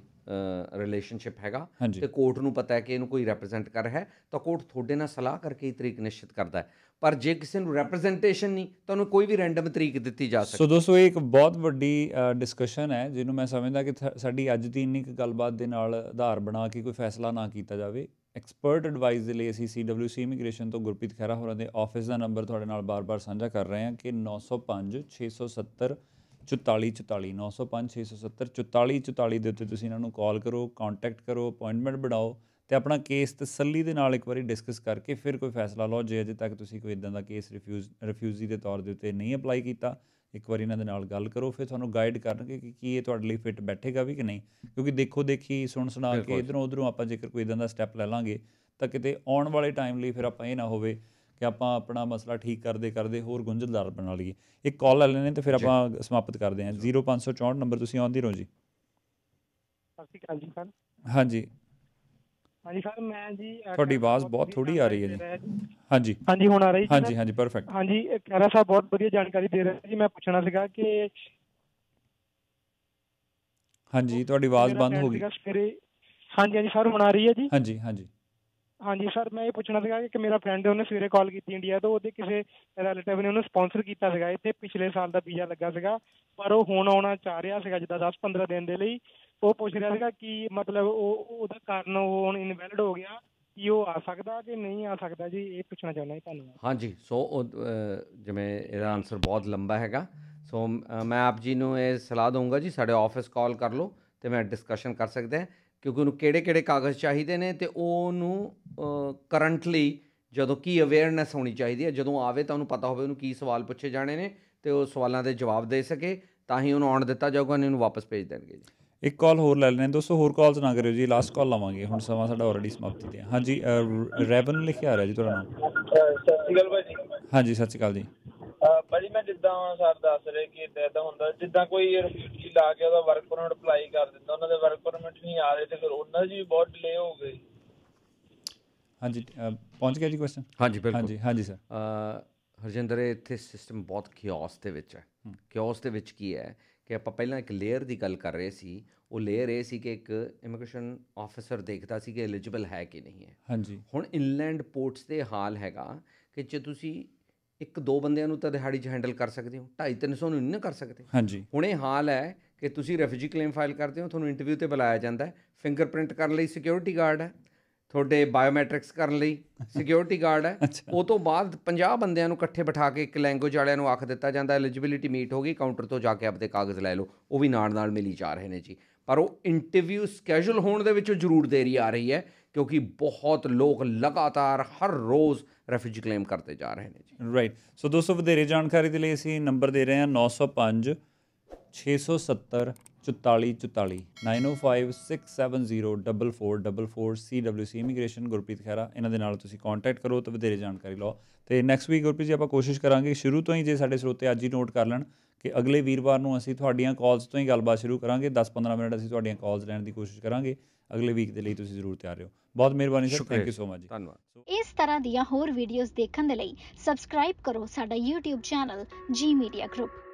ਰਿਲੇਸ਼ਨਸ਼ਿਪ ਹੈਗਾ ਤੇ ਕੋਰਟ ਨੂੰ ਪਤਾ ਹੈ ਕਿ ਇਹਨੂੰ ਕੋਈ ਰਿਪਰੈਜ਼ੈਂਟ ਕਰ ਰਿਹਾ ਤਾਂ ਕੋਰਟ ਤੁਹਾਡੇ ਨਾਲ ਸਲਾਹ ਕਰਕੇ ਹੀ ਤਰੀਕ ਨਿਸ਼ਚਿਤ ਕਰਦਾ ਹੈ ਪਰ ਜੇ ਕਿਸੇ ਨੂੰ ਰਿਪਰੈਜ਼ੈਂਟੇਸ਼ਨ ਨਹੀਂ ਤਾਂ ਉਹਨੂੰ ਕੋਈ ਵੀ ਰੈਂਡਮ ਤਰੀਕ ਦਿੱਤੀ ਜਾ ਸਕਦੀ ਸੋ ਦੋਸਤੋ ਇਹ ਇੱਕ ਬਹੁਤ ਵੱਡੀ ਡਿਸਕਸ਼ਨ ਹੈ ਜਿਹਨੂੰ ਮੈਂ ਸਮਝਦਾ ਕਿ ਸਾਡੀ ਅੱਜ ਦੀ ਇੰਨੀ ਗੱਲਬਾਤ ਦੇ ਨਾਲ ਆਧਾਰ ਬਣਾ ਕੇ ਕੋਈ ਫੈਸਲਾ ਨਾ ਕੀਤਾ ਜਾਵੇ ਐਕਸਪਰਟ ਐਡਵਾਈਸ ਦੇ ਲਈ ਅਸੀਂ CWC ਇਮੀਗ੍ਰੇਸ਼ਨ ਤੋਂ ਗੁਰਪ੍ਰੀਤ ਖਹਿਰਾ ਹੋਰਾਂ ਦੇ ਆਫਿਸ ਦਾ ਨੰਬਰ ਤੁਹਾਡੇ ਨਾਲ ਬਾਰ-ਬਾਰ ਸਾਂਝਾ ਕਰ ਰਹੇ ਹਾਂ ਕਿ 905 670 4444905670 ਦੇ ਉੱਤੇ ਤੁਸੀਂ ਇਹਨਾਂ ਨੂੰ ਕਾਲ ਕਰੋ ਕੰਟੈਕਟ ਕਰੋ ਅਪਾਇੰਟਮੈਂਟ ਬਣਾਓ ਤੇ ਆਪਣਾ ਕੇਸ ਤਸੱਲੀ ਦੇ ਨਾਲ ਇੱਕ ਵਾਰੀ ਡਿਸਕਸ ਕਰਕੇ ਫਿਰ ਕੋਈ ਫੈਸਲਾ ਲਓ ਜੇ ਅਜੇ ਤੱਕ ਤੁਸੀਂ ਕੋਈ ਇਦਾਂ ਦਾ ਕੇਸ ਰਿਫਿਊਜ਼ ਰਿਫਿਊਜ਼ੀ ਦੇ ਤੌਰ ਦੇ ਉੱਤੇ ਨਹੀਂ ਅਪਲਾਈ ਕੀਤਾ ਇੱਕ ਵਾਰੀ ਇਹਨਾਂ ਦੇ ਨਾਲ ਗੱਲ ਕਰੋ ਫਿਰ ਤੁਹਾਨੂੰ ਗਾਈਡ ਕਰਨਗੇ ਕਿ ਕੀ ਇਹ ਤੁਹਾਡੇ ਲਈ ਫਿੱਟ ਬੈਠੇਗਾ ਵੀ ਕਿ ਨਹੀਂ ਕਿਉਂਕਿ ਦੇਖੋ ਦੇਖੀ ਸੁਣ ਸੁਣਾ ਕੇ ਇਧਰੋਂ ਉਧਰੋਂ ਆਪਾਂ ਜੇਕਰ ਕੋਈ ਇਦਾਂ ਦਾ ਸਟੈਪ ਲੈ ਲਾਂਗੇ ਤਾਂ ਕਿਤੇ ਆਉਣ ਵਾਲੇ ਟਾਈਮ ਲਈ ਫਿਰ ਆਪਾਂ ਇਹ ਨਾ ਹੋਵੇ ਕਿ ਆਪਾਂ ਆਪਣਾ ਮਸਲਾ ਠੀਕ ਕਰਦੇ ਕਰਦੇ ਹੋਰ ਗੁੰਝਲਦਾਰ ਬਣਾ ਲਈਏ ਇੱਕ ਕਾਲ ਲੈ ਲੈਣੇ ਤੇ ਫਿਰ ਆਪਾਂ ਸਮਾਪਤ ਕਰਦੇ ਹਾਂ 0564 ਨੰਬਰ ਤੁਸੀਂ ਆਉਂਦੀ ਰਹੋ ਜੀ ਸਤਿ ਸ਼੍ਰੀ ਅਕਾਲ ਜੀ ਸਰ ਹਾਂਜੀ ਹਾਂਜੀ ਸਰ ਮੈਂ ਜੀ ਤੁਹਾਡੀ ਆਵਾਜ਼ ਬਹੁਤ ਥੋੜੀ ਆ ਰਹੀ ਹੈ ਜੀ ਹਾਂਜੀ ਹਾਂਜੀ ਹੁਣ ਆ ਰਹੀ ਹੈ ਹਾਂਜੀ ਹਾਂਜੀ ਪਰਫੈਕਟ ਹਾਂਜੀ ਕੈਰਾ ਸਾਹਿਬ ਬਹੁਤ ਵਧੀਆ ਜਾਣਕਾਰੀ ਦੇ ਰਹੇ ਜੀ ਮੈਂ ਪੁੱਛਣਾ ਸੀਗਾ ਕਿ ਹਾਂਜੀ ਤੁਹਾਡੀ ਆਵਾਜ਼ ਬੰਦ ਹੋ ਗਈ ਹਾਂਜੀ ਹਾਂਜੀ ਸਰ ਹੁਣ ਆ ਰਹੀ ਹੈ ਜੀ ਹਾਂਜੀ ਹਾਂਜੀ ਹਾਂਜੀ ਸਰ ਮੈਂ ਇਹ ਪੁੱਛਣਾ ਸੀਗਾ ਕਿ ਮੇਰਾ ਫਰੈਂਡ ਉਹਨੇ ਸਵੇਰੇ ਕਾਲ ਕੀਤੀ ਇੰਡੀਆ ਤੋਂ ਉਹਦੇ ਕਿਸੇ ਰਿਲੇਟਿਵ ਨੇ ਉਹਨੂੰ ਸਪਾਂਸਰ ਕੀਤਾ ਸੀਗਾ ਇੱਥੇ ਪਿਛਲੇ ਸਾਲ ਦਾ ਵੀਜ਼ਾ ਲੱਗਾ ਸੀਗਾ ਪਰ ਉਹ ਹੁਣ ਆਉਣਾ ਚਾਹ ਰਿਹਾ ਸੀਗਾ ਜਿੱਦਾਂ 10-15 ਦਿਨ ਦੇ ਲਈ ਉਹ ਪੁੱਛ ਰਿਹਾ ਸੀਗਾ ਕਿ ਮਤਲਬ ਉਹ ਉਹਦਾ ਕਾਰਨ ਉਹ ਹੁਣ ਇਨਵੈਲਿਡ ਹੋ ਗਿਆ ਕੀ ਉਹ ਆ ਸਕਦਾ ਕਿ ਨਹੀਂ ਆ ਸਕਦਾ ਜੀ ਇਹ ਪੁੱਛਣਾ ਚਾਹੁੰਦਾ ਜੀ ਤੁਹਾਨੂੰ ਹਾਂਜੀ ਸੋ ਜਿਵੇਂ ਇਹਦਾ ਆਨਸਰ ਬਹੁਤ ਲੰਬਾ ਹੈਗਾ ਸੋ ਮੈਂ ਆਪ ਜੀ ਨੂੰ ਇਹ ਸਲਾਹ ਦਊਂਗਾ ਜੀ ਸਾਡੇ ਆਫਿਸ ਕਾਲ ਕਰ ਲਓ ਤੇ ਮੈਂ ਡਿਸਕਸ਼ਨ ਕਰ ਸਕਦੇ ਕਿਉਂਕਿ ਉਹਨੂੰ ਕਿਹੜੇ-ਕਿਹੜੇ ਕਾਗਜ਼ ਚਾਹੀਦੇ ਨੇ ਤੇ ਉਹਨੂੰ ਕਰੰਟਲੀ ਜਦੋਂ ਕੀ ਅਵੇਅਰਨੈਸ ਹੋਣੀ ਚਾਹੀਦੀ ਹੈ ਜਦੋਂ ਆਵੇ ਤਾਂ ਉਹਨੂੰ ਪਤਾ ਹੋਵੇ ਉਹਨੂੰ ਕੀ ਸਵਾਲ ਪੁੱਛੇ ਜਾਣੇ ਨੇ ਤੇ ਉਹ ਸਵਾਲਾਂ ਦੇ ਜਵਾਬ ਦੇ ਸਕੇ ਤਾਂ ਹੀ ਉਹਨੂੰ ਆਉਣ ਦਿੱਤਾ ਜਾਊਗਾ ਨਹੀਂ ਉਹਨੂੰ ਵਾਪਸ ਭੇਜ ਦੇਣਗੇ ਜੀ ਇੱਕ ਕਾਲ ਹੋਰ ਲੈ ਲੈਣੇ ਦੋਸਤੋ ਹੋਰ ਕਾਲਸ ਨਾ ਕਰਿਓ ਜੀ ਲਾਸਟ ਕਾਲ ਲਵਾਂਗੇ ਹੁਣ ਸਮਾਂ ਸਾਡਾ ਆਲਰੇਡੀ ਸਮਾਪਤ ਹੋ ਗਿਆ ਹਾਂਜੀ ਰੈਬਨ ਲਿਖਿਆ ਆ ਰਿਹਾ ਜੀ ਤੁਹਾਡਾ ਨਾਮ ਸਤਿ ਸ਼੍ਰੀ ਅਕਾਲ ਭਾਜੀ ਹਾਂਜੀ ਸਤਿ ਸ਼੍ਰੀ ਅਕਾਲ ਜੀ ਭਾਜੀ ਮੈਂ ਜਿੱਦਾਂ ਸਰ ਦੱਸ ਰਹੇ ਕਿ ਇਦਾਂ ਹੁੰਦਾ ਜਿੱਦਾਂ ਕੋਈ ਰਿਫਿਊਜੀ ਲਾ ਕੇ ਉਹਦਾ ਵਰਕ ਪਰਮਿਟ ਅਪਲਾਈ ਕਰ ਦਿੰਦਾ ਉਹਨਾਂ ਦੇ ਵਰਕ ਪਰਮਿਟ ਨਹੀਂ ਆ ਰਹੇ ਤੇ ਫਿਰ ਉਹਨਾਂ ਦੀ ਵੀ ਬਹੁਤ ਡਿਲੇ ਹੋ ਗਈ ਹਾਂਜੀ ਪਹੁੰਚ ਗਿਆ ਜੀ ਕੁਐਸਚਨ ਹਾਂਜੀ ਬਿਲਕੁਲ ਹਾਂਜੀ ਹਾਂਜੀ ਸਰ ਅ, ਹਰਜਿੰਦਰ ਇਹ ਇੱਥੇ ਸਿਸਟਮ ਬਹੁਤ ਕਿਓਸ ਦੇ ਵਿੱਚ ਹੈ ਕਿਓਸ ਦੇ ਵਿੱਚ ਕੀ ਹੈ ਕਿ ਆਪਾਂ ਪਹਿਲਾਂ ਇੱਕ ਲੇਅਰ ਦੀ ਗੱਲ ਕਰ ਰਹੇ ਸੀ ਉਹ ਲੇਅਰ ਇਹ ਸੀ ਕਿ ਇੱਕ ਇਮੀਗ੍ਰੇਸ਼ਨ ਆਫੀਸਰ ਦੇਖਦਾ ਸੀ ਕਿ ਐਲੀਜੀਬਲ ਹੈ ਕਿ ਨਹੀਂ ਹੈ ਹਾਂਜੀ ਹੁਣ ਇਨਲੈਂਡ ਪੋਰਟਸ ਦੇ ਹਾਲ ਹੈਗਾ ਕਿ ਜੇ ਤੁਸੀਂ ਇੱਕ ਦੋ ਬੰਦਿਆਂ ਨੂੰ ਤਾਂ ਦਿਹਾੜੀ 'ਚ ਹੈਂਡਲ ਕਰ ਸਕਦੇ ਹੋ 2.5 300 ਨੂੰ ਨਹੀਂ ਕਰ ਸਕਦੇ ਹਾਂਜੀ ਹੁਣ ਇਹ ਹਾਲ ਹੈ ਕਿ ਤੁਸੀਂ ਰੈਫਿਊਜੀ ਕਲੇਮ ਫਾਈਲ ਕਰਦੇ ਹੋ ਤੁਹਾਨੂੰ ਇੰਟਰਵਿਊ ਤੇ ਬੁਲਾਇਆ ਜਾਂਦਾ ਹੈ ਫਿੰਗਰਪ੍ਰਿੰਟ ਕਰਨ ਲਈ ਸਿਕਿਉਰਿਟੀ ਗਾਰਡ ਹੈ ਤੁਹਾਡੇ ਬਾਇਓਮੈਟ੍ਰਿਕਸ ਕਰਨ ਲਈ ਸਿਕਿਉਰਿਟੀ ਗਾਰਡ ਹੈ ਉਹ ਤੋਂ ਬਾਅਦ 50 ਬੰਦਿਆਂ ਨੂੰ ਇਕੱਠੇ ਬਿਠਾ ਕੇ ਇੱਕ ਲੈਂਗੁਏਜ ਵਾਲਿਆਂ ਨੂੰ ਆਖ ਦਿੱਤਾ ਜਾਂਦਾ ਐਲੀਜੀਬਿਲਿਟੀ ਮੀਟ ਹੋ ਗਈ ਕਾਊਂਟਰ ਤੋਂ ਜਾ ਕੇ ਆਪਦੇ ਕਾਗਜ਼ ਲੈ ਲਓ ਉਹ ਵੀ ਨਾਲ ਨਾਲ ਮਿਲੀ ਜਾ ਰਹੇ ਨੇ ਜੀ ਪਰ ਉਹ ਇੰਟਰਵਿਊ ਸਕੇਜੂਲ ਹੋਣ ਦੇ ਵਿੱਚ ਜ਼ਰੂਰ ਦੇਰੀ ਆ ਰਹੀ ਹੈ ਕਿਉਂਕਿ ਬਹੁਤ ਲੋਕ ਲਗਾਤਾਰ ਹਰ ਰੋਜ਼ ਰੈਫਿਊਜੀ ਕਲੇਮ ਕਰਦੇ ਜਾ ਰਹੇ ਨੇ ਜੀ ਰਾਈਟ ਸੋ ਦੋਸਤੋ ਵਧੇਰੇ ਜਾਣਕਾਰੀ ਦੇ ਲਈ ਅਸੀਂ ਨੰਬਰ ਦੇ ਰਹੇ ਹਾਂ 905 670 9056704444 CWC ਇਮੀਗ੍ਰੇਸ਼ਨ ਗੁਰਪ੍ਰੀਤ ਖੈਰਾ ਇਹਨਾਂ ਦੇ ਨਾਲ ਤੁਸੀਂ ਕੰਟੈਕਟ ਕਰੋ ਤੇ ਵਧੇਰੇ ਜਾਣਕਾਰੀ ਲਓ ਤੇ ਨੈਕਸਟ ਵੀਕ ਗੁਰਪ੍ਰੀਤ ਜੀ ਆਪਾਂ ਕੋਸ਼ਿਸ਼ ਕਰਾਂਗੇ ਸ਼ੁਰੂ ਤੋਂ ਹੀ ਜੇ ਸਾਡੇ ਸਰੋਤੇ ਅੱਜ ਹੀ ਨੋਟ ਕਰ ਲੈਣ ਕਿ ਅਗਲੇ ਵੀਰਵਾਰ ਨੂੰ ਅਸੀਂ ਤੁਹਾਡੀਆਂ ਕਾਲਸ ਤੋਂ ਹੀ ਗੱਲਬਾਤ ਸ਼ੁਰੂ ਕਰਾਂਗੇ 10-15 ਮਿੰਟ ਅਸੀਂ ਤੁਹਾਡੀਆਂ ਕਾਲਸ ਲੈਣ ਦੀ ਕੋਸ਼ਿਸ਼ ਕਰਾਂਗੇ ਅਗਲੇ ਵੀਕ ਦੇ ਲਈ ਤੁਸੀਂ ਜ਼ਰੂਰ ਤਿਆਰ ਰਹੋ ਬਹੁਤ ਮਿਹਰਬਾਨੀ sir thank you so much ਧੰਨਵਾਦ ਇਸ ਤਰ੍ਹਾਂ ਦੀਆਂ ਹੋਰ ਵੀਡੀਓਜ਼ ਦੇਖਣ ਦੇ ਲਈ ਸਬਸਕ੍ਰਾਈਬ ਕਰੋ ਸਾਡਾ YouTube channel G media group